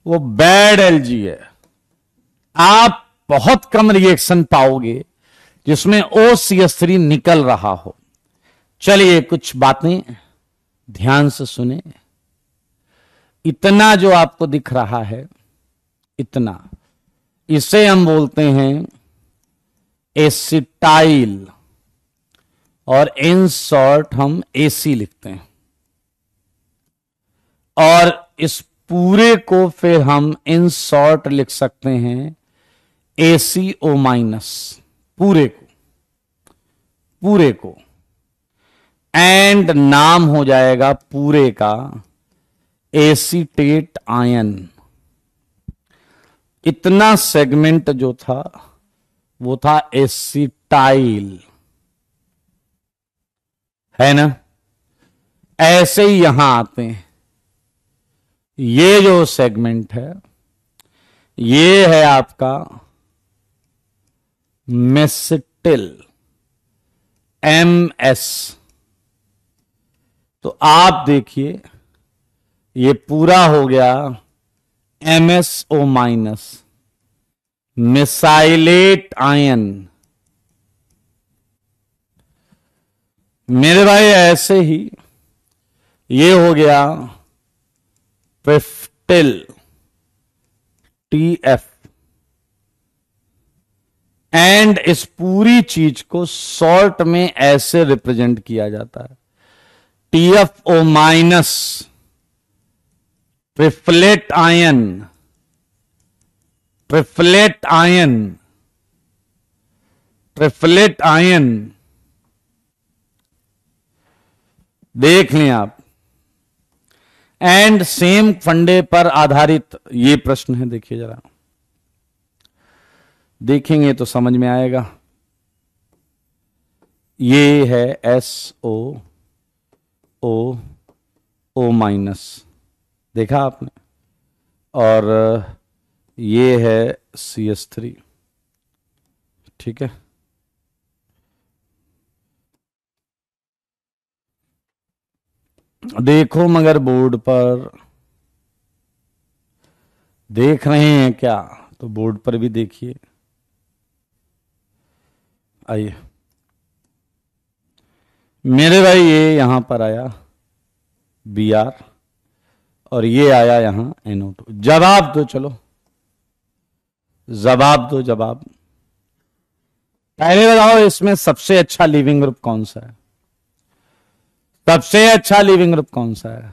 वो बैड एलजी है आप बहुत कम रिएक्शन पाओगे जिसमें ओ सी निकल रहा हो चलिए कुछ बातें ध्यान से सुने इतना जो आपको दिख रहा है इतना इसे हम बोलते हैं एसिटाइल और इन शॉर्ट हम एसी लिखते हैं और इस पूरे को फिर हम इन शॉर्ट लिख सकते हैं ए सी ओ माइनस पूरे को पूरे को एंड नाम हो जाएगा पूरे का एसीटेट आयन इतना सेगमेंट जो था वो था एसीटाइल है ना ऐसे ही यहां आते हैं ये जो सेगमेंट है ये है आपका मेसिटिल एम एस तो आप देखिए ये पूरा हो गया M S O minus mesylate ion मेरे भाई ऐसे ही ये हो गया फिफ्टिल टी एफ एंड इस पूरी चीज को शॉर्ट में ऐसे रिप्रेजेंट किया जाता है T F O minus triflate ion triflate ion triflate ion देख लें आप एंड सेम फंडे पर आधारित ये प्रश्न है देखिए जरा देखेंगे तो समझ में आएगा ये है S O O O minus देखा आपने और ये है सी एस थ्री ठीक है देखो मगर बोर्ड पर देख रहे हैं क्या तो बोर्ड पर भी देखिए आइए मेरे भाई ये यहां पर आया बी आर और ये आया यहां एनओ टू जवाब दो चलो जवाब दो जवाब पहले बताओ इसमें सबसे अच्छा लिविंग ग्रुप कौन सा है सबसे अच्छा लिविंग ग्रुप कौन सा है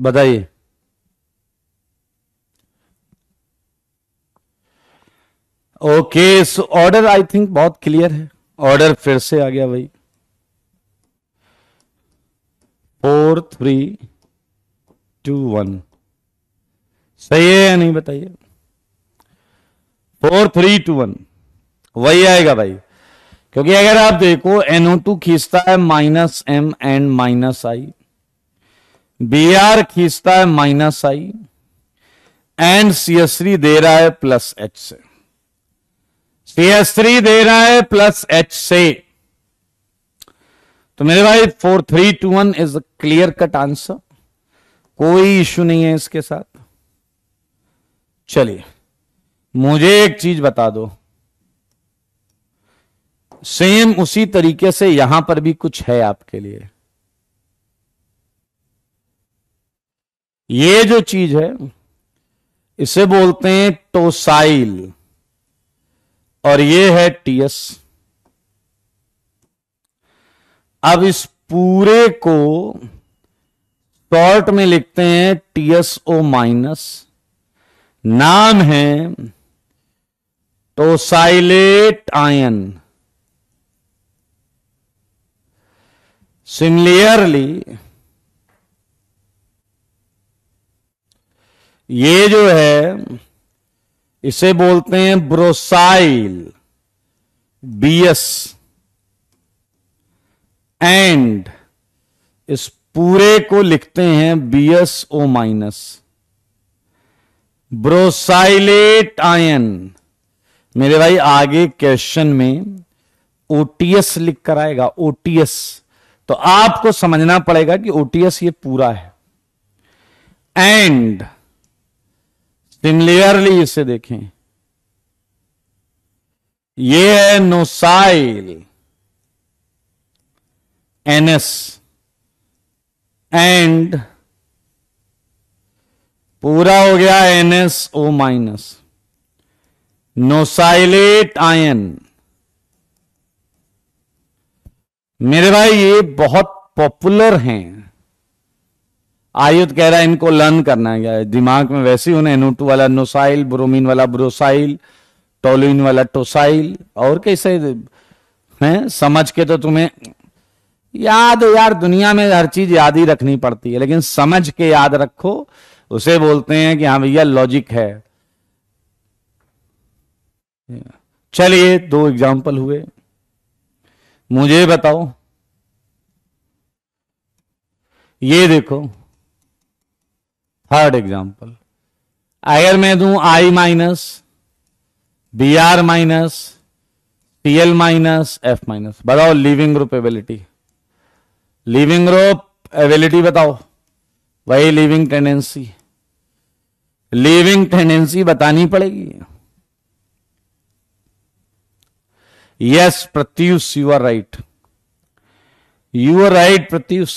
बताइए okay so order I think बहुत क्लियर है ऑर्डर फिर से आ गया भाई फोर थ्री टू वन सही है या नहीं बताइए फोर थ्री टू वन वही आएगा भाई क्योंकि अगर आप देखो एनओ टू खींचता है minus M and minus I B R खींचता है minus I and C three दे रहा है प्लस एच से सी एस थ्री दे रहा है प्लस एच से तो मेरे भाई four three two one is a clear cut answer कोई इश्यू नहीं है इसके साथ चलिए मुझे एक चीज बता दो सेम उसी तरीके से यहां पर भी कुछ है आपके लिए ये जो चीज है इसे बोलते हैं टोसाइल और ये है टीएस अब इस पूरे को शॉर्ट में लिखते हैं टीएसओ माइनस नाम है टोसाइलेट आयन सिमिलियरली ये जो है इसे बोलते हैं ब्रोसाइल बीएस एंड इस पूरे को लिखते हैं B S O minus brosylate ion मेरे भाई आगे क्वेश्चन में ओटीएस लिख कर आएगा ओटीएस तो आपको समझना पड़ेगा कि ओटीएस ये पूरा है एंड सिमिलियरली इसे देखें ये है नोसाइल एनएस एंड पूरा हो गया N S O minus nosylate ion मेरे भाई ये बहुत पॉपुलर हैं आयुध कह रहा है इनको लर्न करना है दिमाग में वैसे ही उन्हें टू वाला नोसाइल ब्रोमीन वाला ब्रोसाइल टोलिन वाला टोसाइल और कैसे हैं समझ के तो तुम्हें याद यार दुनिया में हर चीज याद ही रखनी पड़ती है लेकिन समझ के याद रखो उसे बोलते हैं कि हाँ भैया लॉजिक है चलिए दो एग्जाम्पल हुए मुझे बताओ ये देखो थर्ड एग्जाम्पल अगर मैं दू I minus B R minus P L minus F minus बताओ leaving group ability leaving group ability बताओ वही लिविंग टेंडेंसी लिविंग टेंडेंसी बतानी पड़ेगी yes Pratyush you are right you are right Pratyush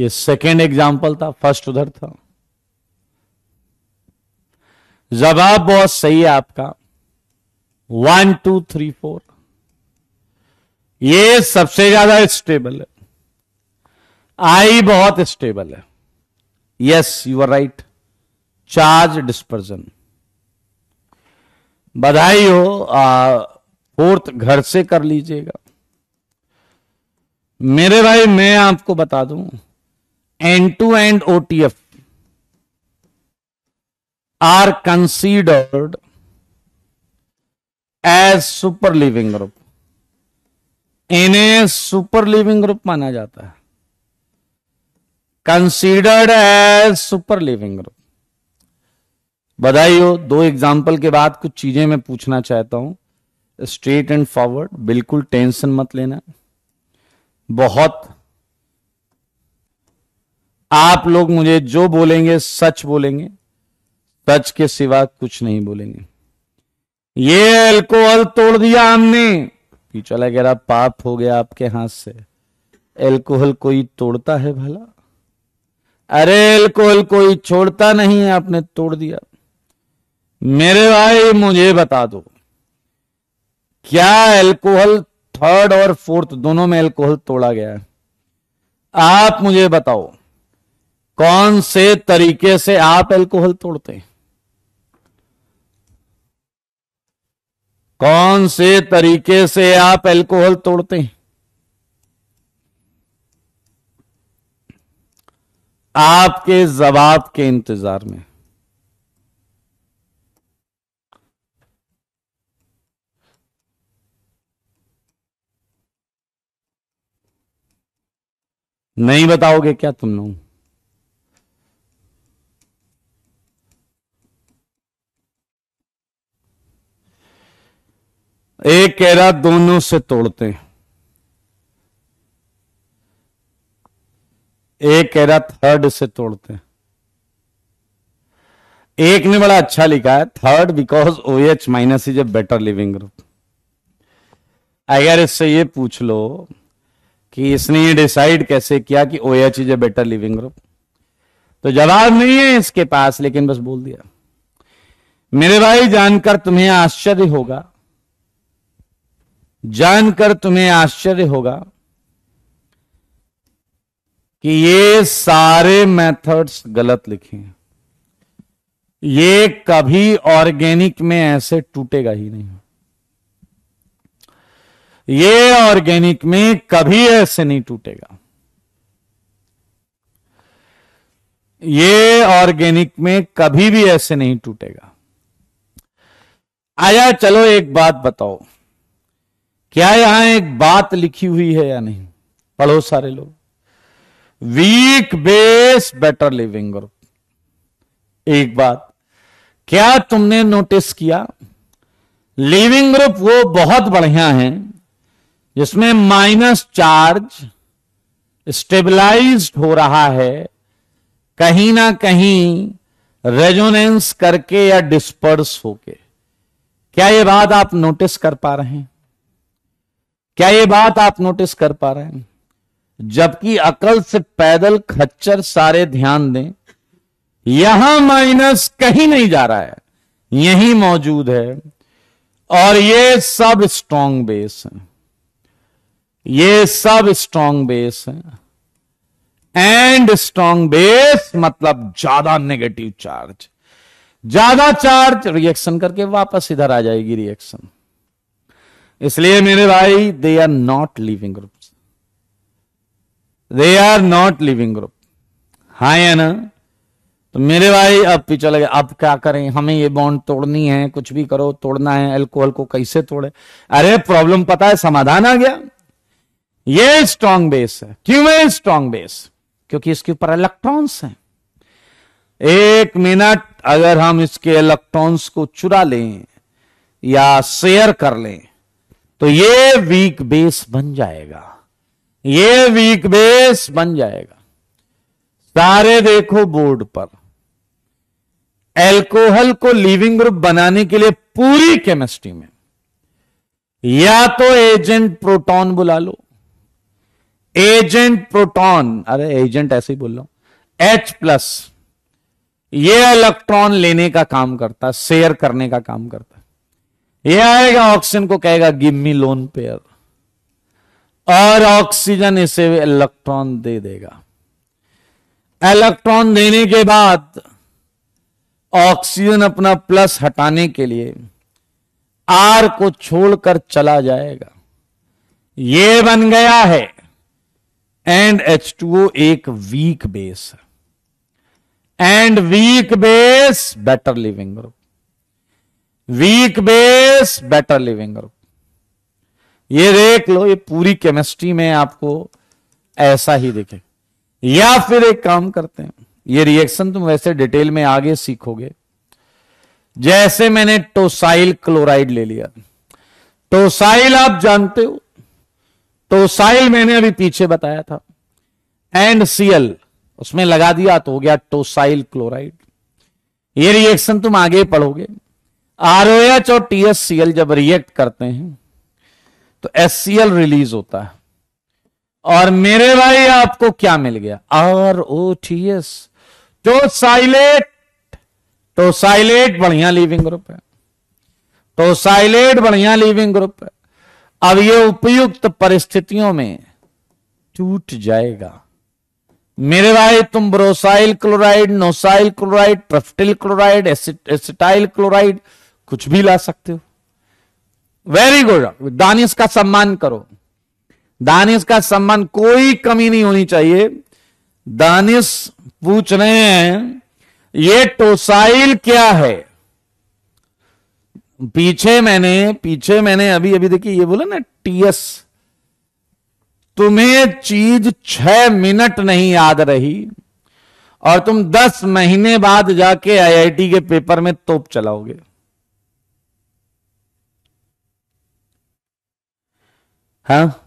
ये सेकेंड एग्जाम्पल था फर्स्ट उधर था जवाब बहुत सही है आपका वन टू थ्री फोर ये सबसे ज्यादा स्टेबल है आई बहुत स्टेबल है yes you are right charge dispersion बधाई हो फोर्थ घर से कर लीजिएगा मेरे भाई मैं आपको बता दूं and two and OTF are considered as super leaving group इन्हें सुपर लिविंग ग्रुप माना जाता है considered as super leaving group बधाई हो दो एग्जाम्पल के बाद कुछ चीजें मैं पूछना चाहता हूं स्ट्रेट एंड फॉरवर्ड बिल्कुल टेंशन मत लेना बहुत आप लोग मुझे जो बोलेंगे सच बोलेंगे सच के सिवा कुछ नहीं बोलेंगे ये एल्कोहल तोड़ दिया हमने चला वाला पाप हो गया आपके हाथ से एल्कोहल कोई तोड़ता है भला अरे एल्कोहल कोई छोड़ता नहीं है आपने तोड़ दिया मेरे भाई मुझे बता दो क्या एल्कोहल थर्ड और फोर्थ दोनों में एल्कोहल तोड़ा गया है आप मुझे बताओ कौन से तरीके से आप एल्कोहल तोड़ते हैं कौन से तरीके से आप एल्कोहल तोड़ते हैं आपके जवाब के इंतजार में नहीं बताओगे क्या तुम लोग एक कह रहा दोनों से तोड़ते हैं एक कह रहा थर्ड से तोड़ते हैं एक ने बड़ा अच्छा लिखा है third because O H minus is a better leaving group अगर इससे ये पूछ लो कि इसने ये डिसाइड कैसे किया कि O H is a better leaving group तो जवाब नहीं है इसके पास लेकिन बस बोल दिया मेरे भाई जानकर तुम्हें आश्चर्य होगा जानकर तुम्हें आश्चर्य होगा कि ये सारे मेथड्स गलत लिखे हैं ये कभी ऑर्गेनिक में ऐसे टूटेगा ही नहीं ये ऑर्गेनिक में कभी ऐसे नहीं टूटेगा ये ऑर्गेनिक में कभी भी ऐसे नहीं टूटेगा आया चलो एक बात बताओ क्या यहां एक बात लिखी हुई है या नहीं पढ़ो सारे लोग weak base better leaving group एक बात क्या तुमने नोटिस किया लिविंग ग्रुप वो बहुत बढ़िया है जिसमें माइनस चार्ज स्टेबलाइज्ड हो रहा है कहीं ना कहीं रेजोनेंस करके या डिस्पर्स होके क्या ये बात आप नोटिस कर पा रहे हैं क्या ये बात आप नोटिस कर पा रहे हैं जबकि अकल से पैदल खच्चर सारे ध्यान दें यहां माइनस कहीं नहीं जा रहा है यही मौजूद है और ये सब स्ट्रांग बेस है ये सब स्ट्रांग बेस है एंड स्ट्रांग बेस मतलब ज्यादा नेगेटिव चार्ज ज्यादा चार्ज रिएक्शन करके वापस इधर आ जाएगी रिएक्शन इसलिए मेरे भाई they are not leaving group they are not leaving group हा या ना तो मेरे भाई अब पीछे लगे अब क्या करें हमें ये बॉन्ड तोड़नी है कुछ भी करो तोड़ना है एल्कोहल को कैसे तोड़े अरे प्रॉब्लम पता है समाधान आ गया ये स्ट्रांग बेस है क्यों है स्ट्रांग बेस क्योंकि इसके ऊपर इलेक्ट्रॉन्स हैं एक मिनट अगर हम इसके इलेक्ट्रॉन्स को चुरा लें या शेयर कर लें तो ये वीक बेस बन जाएगा ये वीक बेस बन जाएगा सारे देखो बोर्ड पर एल्कोहल को लिविंग ग्रुप बनाने के लिए पूरी केमिस्ट्री में या तो एजेंट प्रोटॉन बुला लो एजेंट प्रोटॉन अरे एजेंट ऐसे ही बोल रहा एच प्लस ये इलेक्ट्रॉन लेने का काम करता शेयर करने का काम करता ये आएगा ऑक्सीजन को कहेगा गिव मी लोन पेयर और ऑक्सीजन इसे इलेक्ट्रॉन दे देगा इलेक्ट्रॉन देने के बाद ऑक्सीजन अपना प्लस हटाने के लिए आर को छोड़कर चला जाएगा ये बन गया है एंड एच टू एक weak base and weak base better leaving group weak base better leaving group ये देख लो ये पूरी केमिस्ट्री में आपको ऐसा ही दिखे या फिर एक काम करते हैं ये रिएक्शन तुम वैसे डिटेल में आगे सीखोगे जैसे मैंने टोसाइल क्लोराइड ले लिया टोसाइल आप जानते हो टोसाइल मैंने अभी पीछे बताया था एंड सीएल उसमें लगा दिया तो हो गया टोसाइल क्लोराइड ये रिएक्शन तुम आगे पढ़ोगे आरओएच और टीएससीएल जब रिएक्ट करते हैं तो एससीएल रिलीज होता है और मेरे भाई आपको क्या मिल गया R O T S tosylate tosylate बढ़िया लिविंग ग्रुप है साइलेट तो बढ़िया लिविंग ग्रुप है अब ये उपयुक्त परिस्थितियों में टूट जाएगा मेरे भाई तुम ब्रोसाइल क्लोराइड नोसाइल क्लोराइड प्रफ्टिल क्लोराइड एसिटाइल क्लोराइड कुछ भी ला सकते हो वेरी गुड दानिश का सम्मान करो दानिश का सम्मान कोई कमी नहीं होनी चाहिए दानिश पूछ रहे हैं ये टोसाइल क्या है पीछे मैंने पीछे मैंने अभी अभी देखिए ये बोला ना टीएस तुम्हें चीज छह मिनट नहीं याद रही और तुम दस महीने बाद जाके आईआईटी के पेपर में तोप चलाओगे हाँ?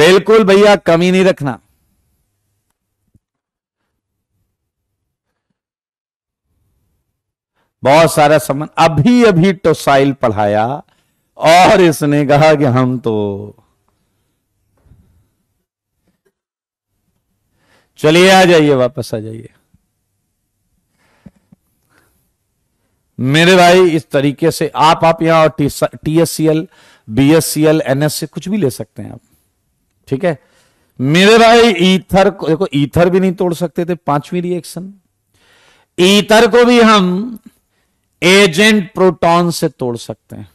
बिल्कुल भैया कमी नहीं रखना बहुत सारा संबंध अभी अभी टोसाइल तो पढ़ाया और इसने कहा कि हम तो चलिए आ जाइए वापस आ जाइए मेरे भाई इस तरीके से आप आप यहां और T S C L B S C L N S C कुछ भी ले सकते हैं आप ठीक है मेरे भाई ईथर को देखो ईथर भी नहीं तोड़ सकते थे पांचवी रिएक्शन ईथर को भी हम एजेंट प्रोटॉन से तोड़ सकते हैं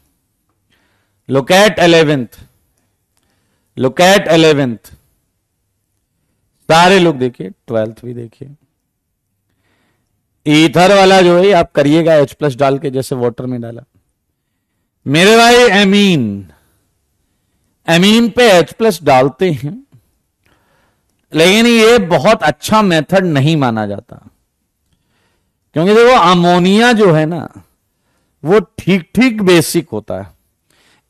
लोकेट एलेवेंथ लोकेट एलेवेंथ सारे लोग देखिए ट्वेल्थ भी देखिए ईथर वाला जो है आप करिएगा एच प्लस डाल के जैसे वाटर में डाला मेरे भाई एमीन एमीन पे एच प्लस डालते हैं लेकिन ये बहुत अच्छा मेथड नहीं माना जाता क्योंकि देखो अमोनिया जो है ना वो ठीक ठीक बेसिक होता है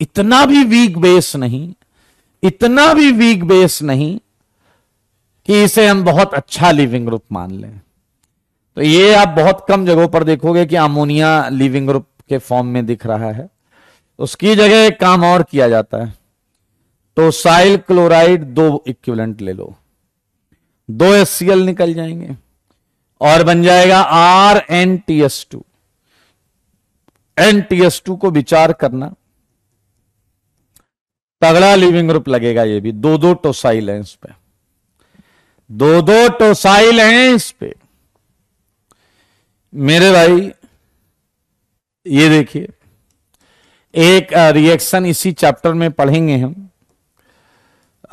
इतना भी वीक बेस नहीं इतना भी वीक बेस नहीं कि इसे हम बहुत अच्छा लिविंग ग्रुप मान लें तो ये आप बहुत कम जगहों पर देखोगे कि अमोनिया लिविंग ग्रुप के फॉर्म में दिख रहा है उसकी जगह एक काम और किया जाता है तो साइल क्लोराइड दो इक्विवेलेंट ले लो दो एस निकल जाएंगे और बन जाएगा R N T S two N T S two को विचार करना तगड़ा लिविंग ग्रुप लगेगा ये भी दो दो टोसाइल है इस पे दो दो टोसाइल है इस पे मेरे भाई ये देखिए एक रिएक्शन इसी चैप्टर में पढ़ेंगे हम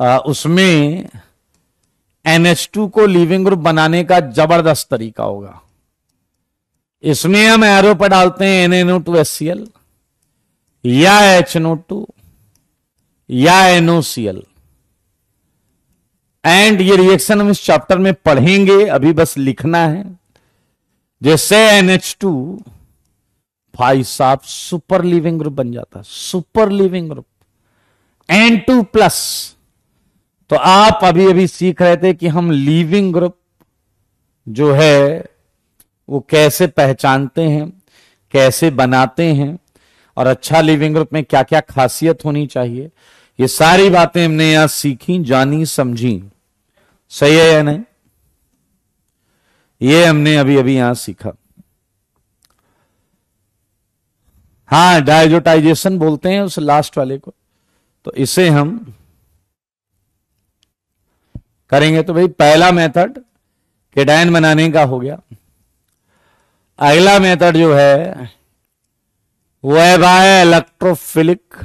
आ, उसमें NH2 को लिविंग ग्रुप बनाने का जबरदस्त तरीका होगा इसमें हम एरो पर डालते हैं NNO2SCl या HNO2 या NOCl एंड ये रिएक्शन हम इस चैप्टर में पढ़ेंगे अभी बस लिखना है जैसे एन एच टू भाई साहब सुपर लिविंग ग्रुप बन जाता है super leaving group N two plus तो आप अभी अभी सीख रहे थे कि हम लिविंग ग्रुप जो है वो कैसे पहचानते हैं कैसे बनाते हैं और अच्छा लिविंग ग्रुप में क्या क्या खासियत होनी चाहिए ये सारी बातें हमने यहां सीखी जानी समझी सही है या नहीं ये हमने अभी अभी यहां सीखा हा डायजोटाइजेशन बोलते हैं उस लास्ट वाले को तो इसे हम करेंगे तो भाई पहला मेथड केडायन बनाने का हो गया अगला मेथड जो है वो है by electrophilic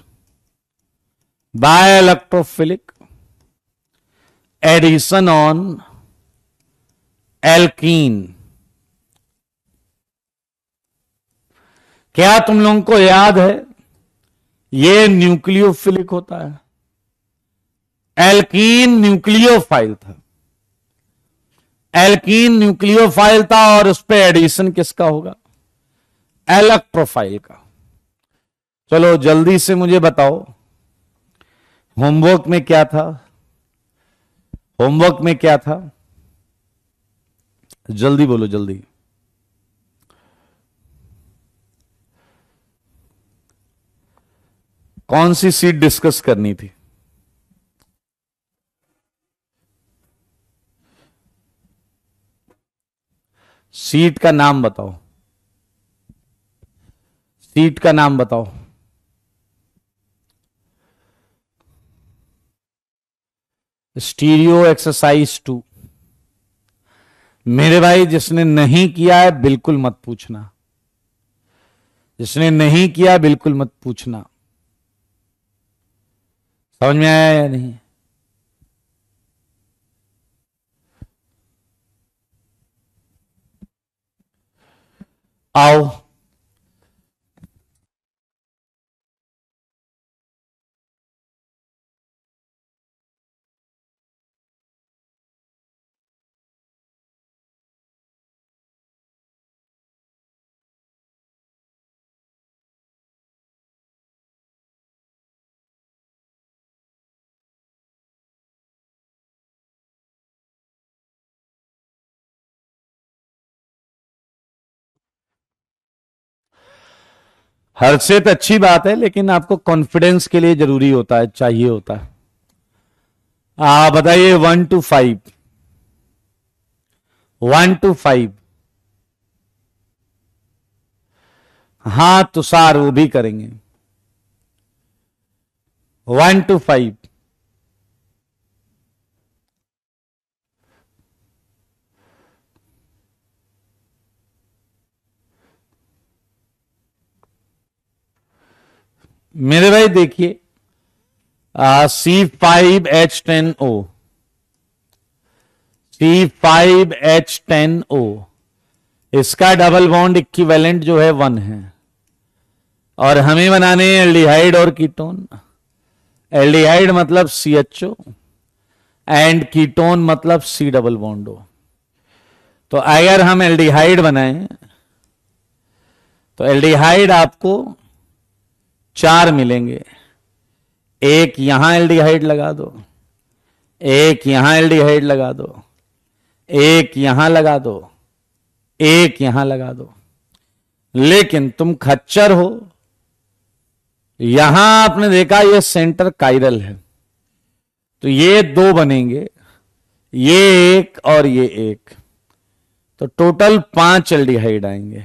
by electrophilic addition on alkene क्या तुम लोगों को याद है ये न्यूक्लियोफिलिक होता है एल्कीन न्यूक्लियोफाइल था एल्कीन न्यूक्लियोफाइल था और उस पर एडिशन किसका होगा एलक प्रोफाइल का चलो जल्दी से मुझे बताओ होमवर्क में क्या था होमवर्क में क्या था जल्दी बोलो जल्दी कौन सी सीट डिस्कस करनी थी सीट का नाम बताओ सीट का नाम बताओ स्टीरियो एक्सरसाइज टू मेरे भाई जिसने नहीं किया है बिल्कुल मत पूछना जिसने नहीं किया बिल्कुल मत पूछना समझ में आया या नहीं आओ हर्षित अच्छी बात है लेकिन आपको कॉन्फिडेंस के लिए जरूरी होता है चाहिए होता है आप हाँ, बताइए one two five one two five हाँ तुषार वो भी करेंगे वन टू फाइव मेरे भाई देखिए C five H ten O C five H ten O इसका डबल बॉन्ड इक्विवेलेंट जो है वन है और हमें बनाने हैं एल्डिहाइड और कीटोन एल्डिहाइड मतलब C H O and ketone मतलब सी डबल बॉन्ड ओ तो अगर हम एल्डिहाइड बनाएं तो एल्डिहाइड आपको चार मिलेंगे एक यहां एल्डिहाइड लगा दो एक यहां एल्डिहाइड लगा दो एक यहां लगा दो एक यहां लगा दो लेकिन तुम खच्चर हो यहां आपने देखा ये सेंटर कायरल है तो ये दो बनेंगे ये एक और ये एक तो टोटल पांच एल्डिहाइड आएंगे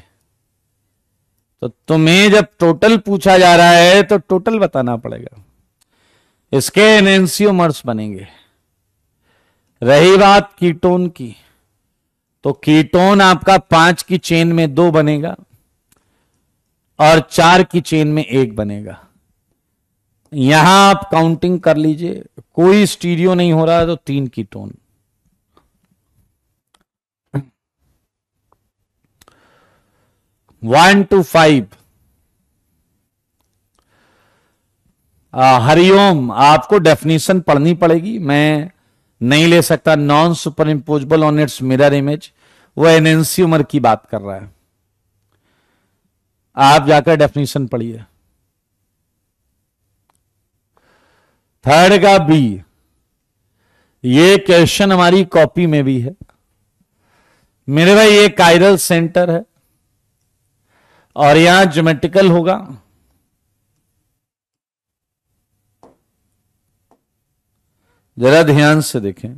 तो तुम्हें जब टोटल पूछा जा रहा है तो टोटल बताना पड़ेगा इसके एनएनसीओमर्स बनेंगे रही बात कीटोन की तो कीटोन आपका पांच की चेन में दो बनेगा और चार की चेन में एक बनेगा यहां आप काउंटिंग कर लीजिए कोई स्टीरियो नहीं हो रहा तो तीन ketone one two five Hariom आपको डेफिनेशन पढ़नी पड़ेगी मैं नहीं ले सकता non superimposable on its mirror image वो एनएनसी उमर की बात कर रहा है आप जाकर डेफिनेशन पढ़िए थर्ड का बी ये क्वेश्चन हमारी कॉपी में भी है मेरे भाई ये कायरल सेंटर है और यहां ज्योमेटिकल होगा जरा ध्यान से देखें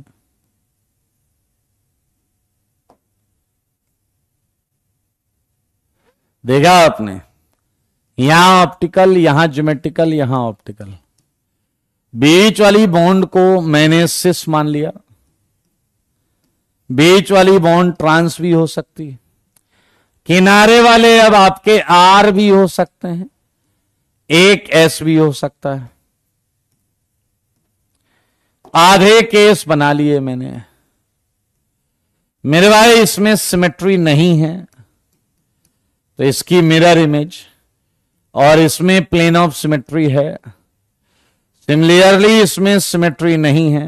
देखा आपने यहां ऑप्टिकल यहां ज्योमेटिकल यहां ऑप्टिकल बीच वाली बॉन्ड को मैंने सिस मान लिया बीच वाली बॉन्ड ट्रांस भी हो सकती है किनारे वाले अब आपके आर भी हो सकते हैं एक एस भी हो सकता है आधे केस बना लिए मैंने मेरे भाई इसमें सिमेट्री नहीं है तो इसकी मिरर इमेज और इसमें प्लेन ऑफ सिमेट्री है सिमिलियरली इसमें सिमेट्री नहीं है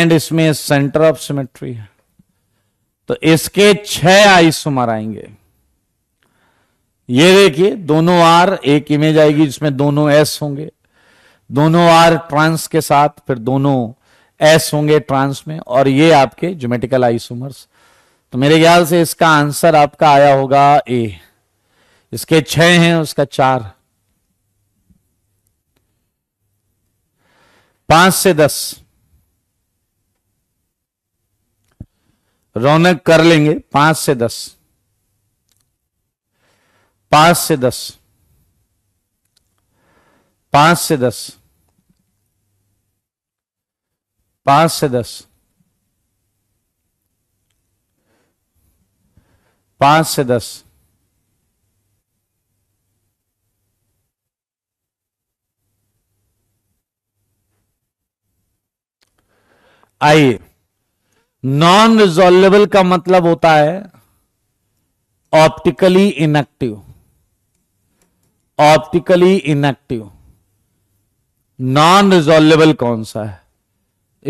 एंड इसमें सेंटर ऑफ सिमेट्री है तो इसके छह आइसोमर आएंगे ये देखिए दोनों आर एक इमेज आएगी जिसमें दोनों एस होंगे दोनों आर ट्रांस के साथ फिर दोनों एस होंगे ट्रांस में और ये आपके जोमेटिकल आइसोमर्स तो मेरे ख्याल से इसका आंसर आपका आया होगा ए इसके छह हैं उसका चार पांच से दस रौनक कर लेंगे पांच से दस पांच से दस पांच से दस पांच से दस पांच से दस आइए नॉन रिजॉल्वेबल का मतलब होता है optically inactive optically inactive non resolvable कौन सा है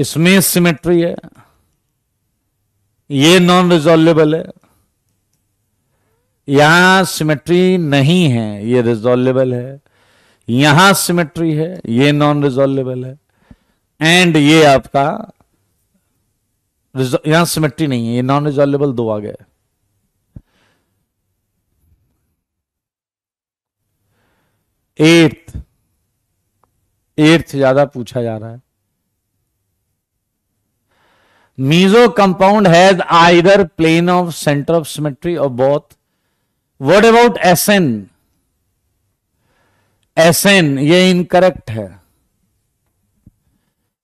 इसमें सिमेट्री है ये नॉन रिजॉल्वेबल है यहां सिमेट्री नहीं है ये रिजॉल्वेबल है यहां सिमेट्री है ये नॉन रिजॉल्वेबल है एंड ये आपका यहां सिमेट्री नहीं है ये नॉन रिजॉल्यूबल दो आ गए एट्थ एट्थ ज्यादा पूछा जा रहा है meso compound has either plane of centre of symmetry और both word about SN SN ये इनकरेक्ट है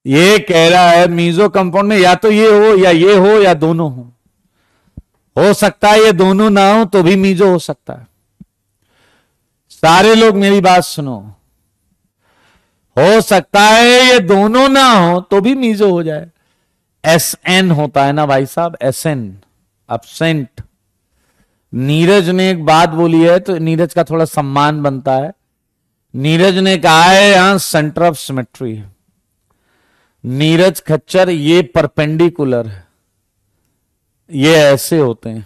ये कह रहा है मीजो कंपाउंड में या तो ये हो या ये हो या दोनों हो हो सकता है ये दोनों ना हो तो भी मीजो हो सकता है सारे लोग मेरी बात सुनो हो सकता है ये दोनों ना हो तो भी मीजो हो जाए एस एन होता है ना भाई साहब एस एन अपसेंट नीरज ने एक बात बोली है तो नीरज का थोड़ा सम्मान बनता है नीरज ने कहा है यहां सेंटर ऑफ सिमेट्री है नीरज खच्चर ये परपेंडिकुलर है ये ऐसे होते हैं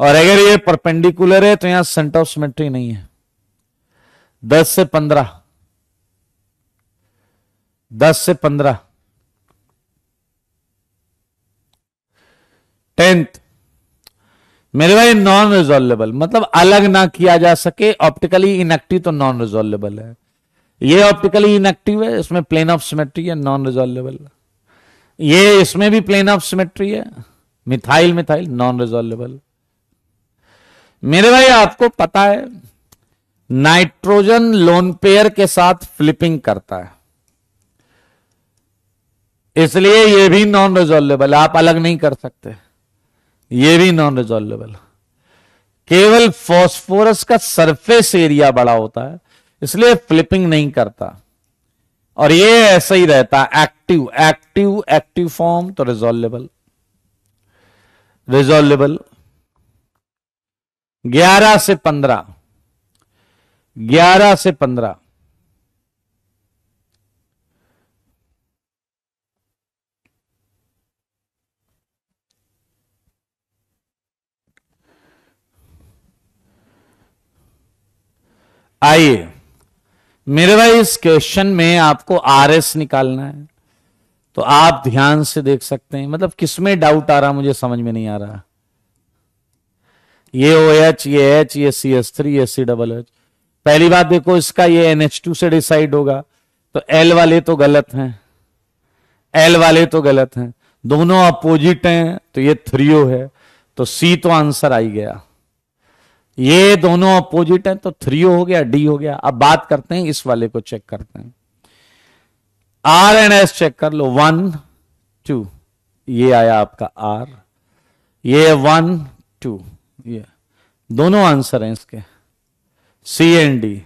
और अगर ये परपेंडिकुलर है तो यहां सेंटर ऑफ सिमेट्री नहीं है दस से पंद्रह दस से पंद्रह टेंथ मेरे भाई नॉन रिजोल्वेबल मतलब अलग ना किया जा सके ऑप्टिकली इनएक्टिव तो नॉन रिजोल्वेबल है ये ऑप्टिकली इनएक्टिव है इसमें प्लेन ऑफ सिमेट्री है नॉन रिजॉल्वेबल ये इसमें भी प्लेन ऑफ सिमेट्री है मिथाइल मिथाइल नॉन रिजॉल्वेबल मेरे भाई आपको पता है नाइट्रोजन लोन पेयर के साथ फ्लिपिंग करता है इसलिए ये भी नॉन रिजॉल्वेबल आप अलग नहीं कर सकते ये भी नॉन रिजॉल्वेबल केवल फॉस्फोरस का सरफेस एरिया बड़ा होता है इसलिए फ्लिपिंग नहीं करता और ये ऐसा ही रहता एक्टिव एक्टिव एक्टिव फॉर्म तो रिजोल्वेबल रिजोल्वेबल 11 से 15 11 से 15 आइए मेरे भाई इस क्वेश्चन में आपको आर एस निकालना है तो आप ध्यान से देख सकते हैं मतलब किसमें डाउट आ रहा मुझे समझ में नहीं आ रहा ये ओ एच ये एच ये सी एस थ्री ये सी डबल एच पहली बात देखो इसका ये एन एच टू से डिसाइड होगा तो एल वाले तो गलत हैं एल वाले तो गलत हैं दोनों अपोजिट हैं तो ये ओ है तो सी तो आंसर आई गया ये दोनों अपोजिट हैं तो थ्री हो गया डी हो गया अब बात करते हैं इस वाले को चेक करते हैं आर एंड एस चेक कर लो वन टू ये आया आपका आर ये वन टू ये दोनों आंसर हैं इसके सी एंड डी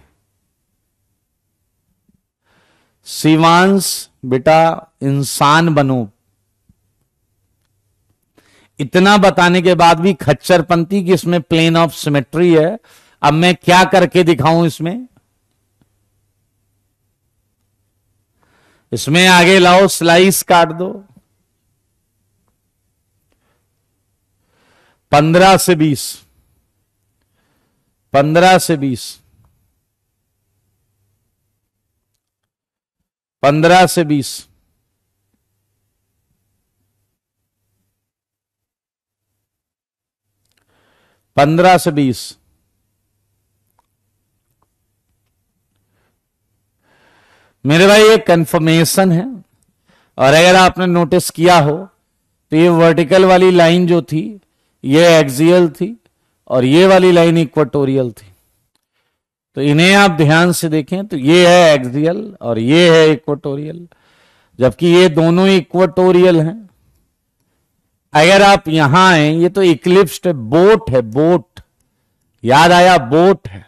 शिवांश बेटा इंसान बनो इतना बताने के बाद भी खच्चरपंथी की इसमें प्लेन ऑफ सिमेट्री है अब मैं क्या करके दिखाऊं इसमें इसमें आगे लाओ स्लाइस काट दो पंद्रह से बीस पंद्रह से बीस पंद्रह से बीस पंद्रह से बीस मेरे भाई ये कंफर्मेशन है और अगर आपने नोटिस किया हो तो ये वर्टिकल वाली लाइन जो थी ये एक्सियल थी और ये वाली लाइन इक्वाटोरियल थी तो इन्हें आप ध्यान से देखें तो ये है एक्सियल और ये है इक्वाटोरियल जबकि ये दोनों इक्वाटोरियल हैं अगर आप यहां आए ये तो इक्लिप्स बोट है बोट याद आया बोट है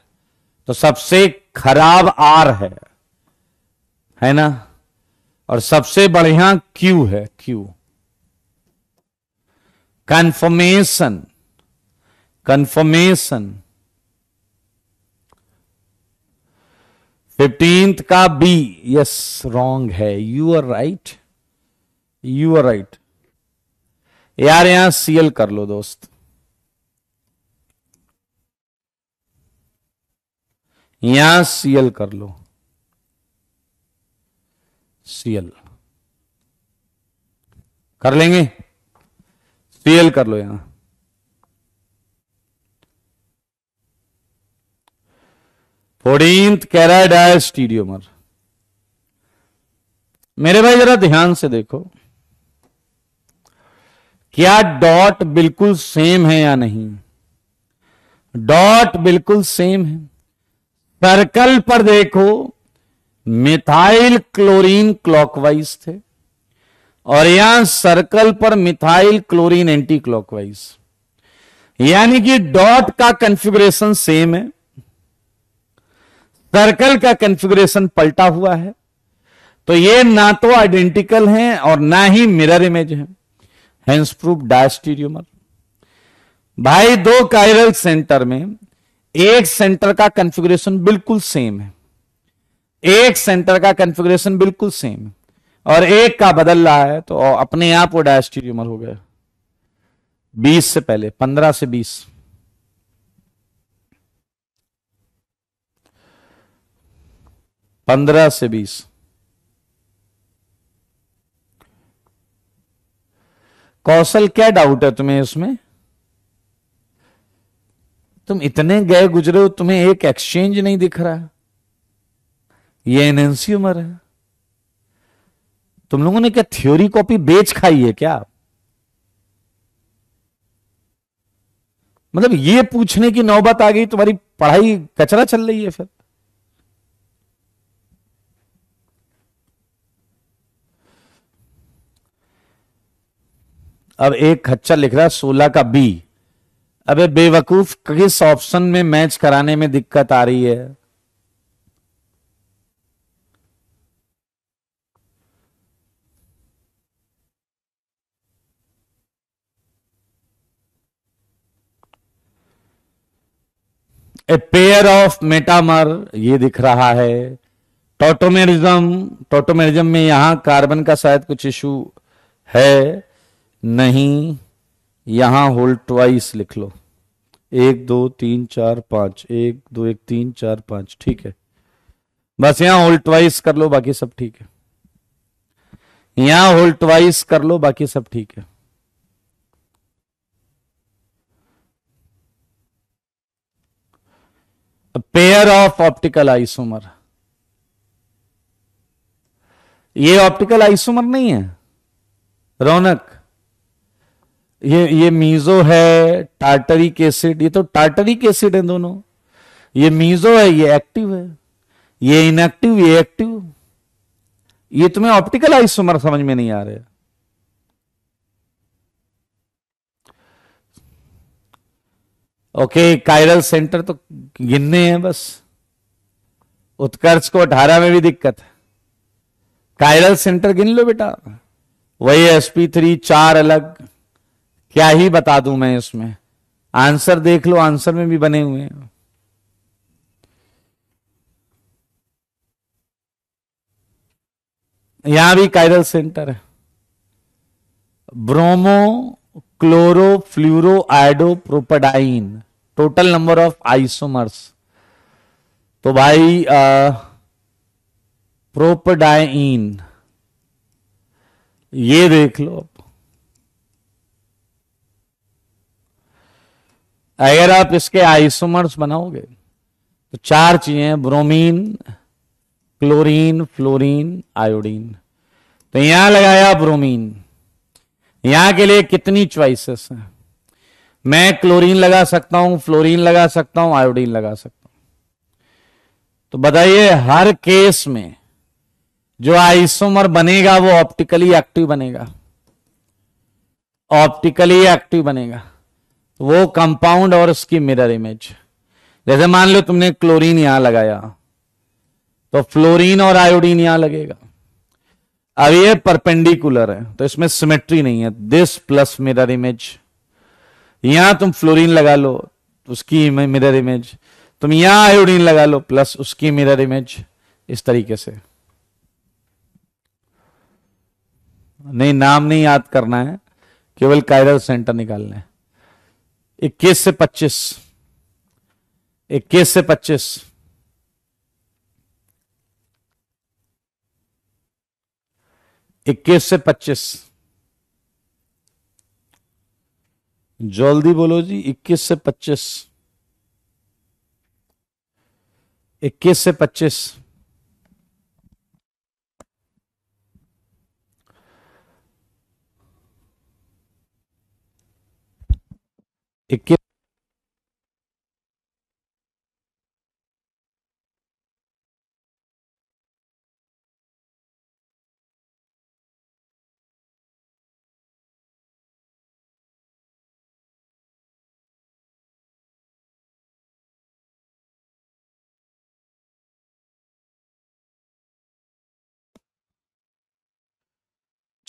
तो सबसे खराब आर है है ना और सबसे बढ़िया क्यू है क्यू कन्फर्मेशन कन्फर्मेशन फिफ्टींथ का बी यस रॉन्ग है you are right you are right यार यहां सीएल कर लो दोस्त यहां सीएल कर लो सीएल कर लेंगे सीएल कर लो यहां फोर्टींथ कैराडाइल स्टीडियोमर मेरे भाई जरा ध्यान से देखो क्या डॉट बिल्कुल सेम है या नहीं डॉट बिल्कुल सेम है सर्कल पर देखो मिथाइल क्लोरीन क्लॉकवाइज थे और यहां सर्कल पर मिथाइल क्लोरीन एंटी क्लॉकवाइज यानी कि डॉट का कॉन्फ़िगरेशन सेम है सर्कल का कॉन्फ़िगरेशन पलटा हुआ है तो ये ना तो आइडेंटिकल हैं और ना ही मिरर इमेज है हैंस प्रूफ डायस्टीरियोमर भाई दो काइरल सेंटर में एक सेंटर का कॉन्फ़िगरेशन बिल्कुल सेम है एक सेंटर का कॉन्फ़िगरेशन बिल्कुल सेम है और एक का बदल रहा है तो अपने आप वो डायस्टीरियोमर हो गया 20 से पहले 15 से 20 15 से 20 कौशल क्या डाउट है तुम्हें उसमें तुम इतने गए गुजरे हो तुम्हें एक एक्सचेंज नहीं दिख रहा ये एनएनसी उम्र है तुम लोगों ने क्या थ्योरी कॉपी बेच खाई है क्या मतलब ये पूछने की नौबत आ गई तुम्हारी पढ़ाई कचरा चल रही है फिर अब एक खच्चर लिख रहा है सोलह का बी अबे बेवकूफ किस ऑप्शन में मैच कराने में दिक्कत आ रही है ए पेयर ऑफ मेटामर ये दिख रहा है टोटोमेरिज्म टोटोमेरिज्म में यहां कार्बन का शायद कुछ इशू है नहीं यहां होल ट्वाइस लिख लो एक दो तीन चार पांच एक दो एक तीन चार पांच ठीक है बस यहां होल ट्वाइस कर लो बाकी सब ठीक है यहां होल ट्वाइस कर लो बाकी सब ठीक है पेयर ऑफ ऑप्टिकल आइसोमर ये ऑप्टिकल आइसोमर नहीं है रौनक ये ये मीजो है टार्टरिक एसिड ये तो टार्टरिक एसिड है दोनों ये मीजो है ये एक्टिव है ये इनएक्टिव ये एक्टिव ये तुम्हें ऑप्टिकल आइसोमर समझ में नहीं आ रहे ओके कायरल सेंटर तो गिनने हैं बस उत्कर्ष को अठारह में भी दिक्कत है कायरल सेंटर गिन लो बेटा वही एसपी थ्री चार अलग क्या ही बता दूं मैं इसमें आंसर देख लो आंसर में भी बने हुए हैं यहां भी कायरल सेंटर है bromo chloro fluoro iodo propadiene total number of isomers तो भाई आ, प्रोपडाइन ये देख लो अगर आप इसके आइसोमर्स बनाओगे तो चार चीजें ब्रोमीन क्लोरीन फ्लोरीन आयोडीन तो यहां लगाया ब्रोमीन यहां के लिए कितनी च्वाइसेस हैं मैं क्लोरीन लगा सकता हूं फ्लोरीन लगा सकता हूं आयोडीन लगा सकता हूं तो बताइए हर केस में जो आइसोमर बनेगा वो ऑप्टिकली एक्टिव बनेगा ऑप्टिकली एक्टिव बनेगा वो कंपाउंड और उसकी मिरर इमेज जैसे मान लो तुमने क्लोरीन यहां लगाया तो फ्लोरीन और आयोडीन यहां लगेगा अब ये परपेंडिकुलर है तो इसमें सिमेट्री नहीं है दिस प्लस मिरर इमेज यहां तुम फ्लोरीन लगा लो उसकी मिरर इमेज तुम यहां आयोडीन लगा लो प्लस उसकी मिरर इमेज इस तरीके से नहीं नाम नहीं याद करना है केवल कायरल सेंटर निकालना है इक्कीस से पच्चीस इक्कीस से पच्चीस इक्कीस से पच्चीस जल्दी बोलो जी इक्कीस से पच्चीस इक्कीस से पच्चीस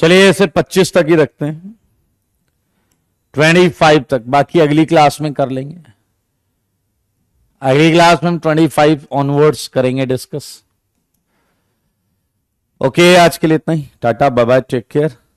चलिए इसे पच्चीस तक ही रखते हैं ट्वेंटी फाइव तक बाकी अगली क्लास में कर लेंगे अगली क्लास में हम ट्वेंटी फाइव ऑनवर्ड्स करेंगे डिस्कस ओके okay, आज के लिए इतना ही tata bye bye take care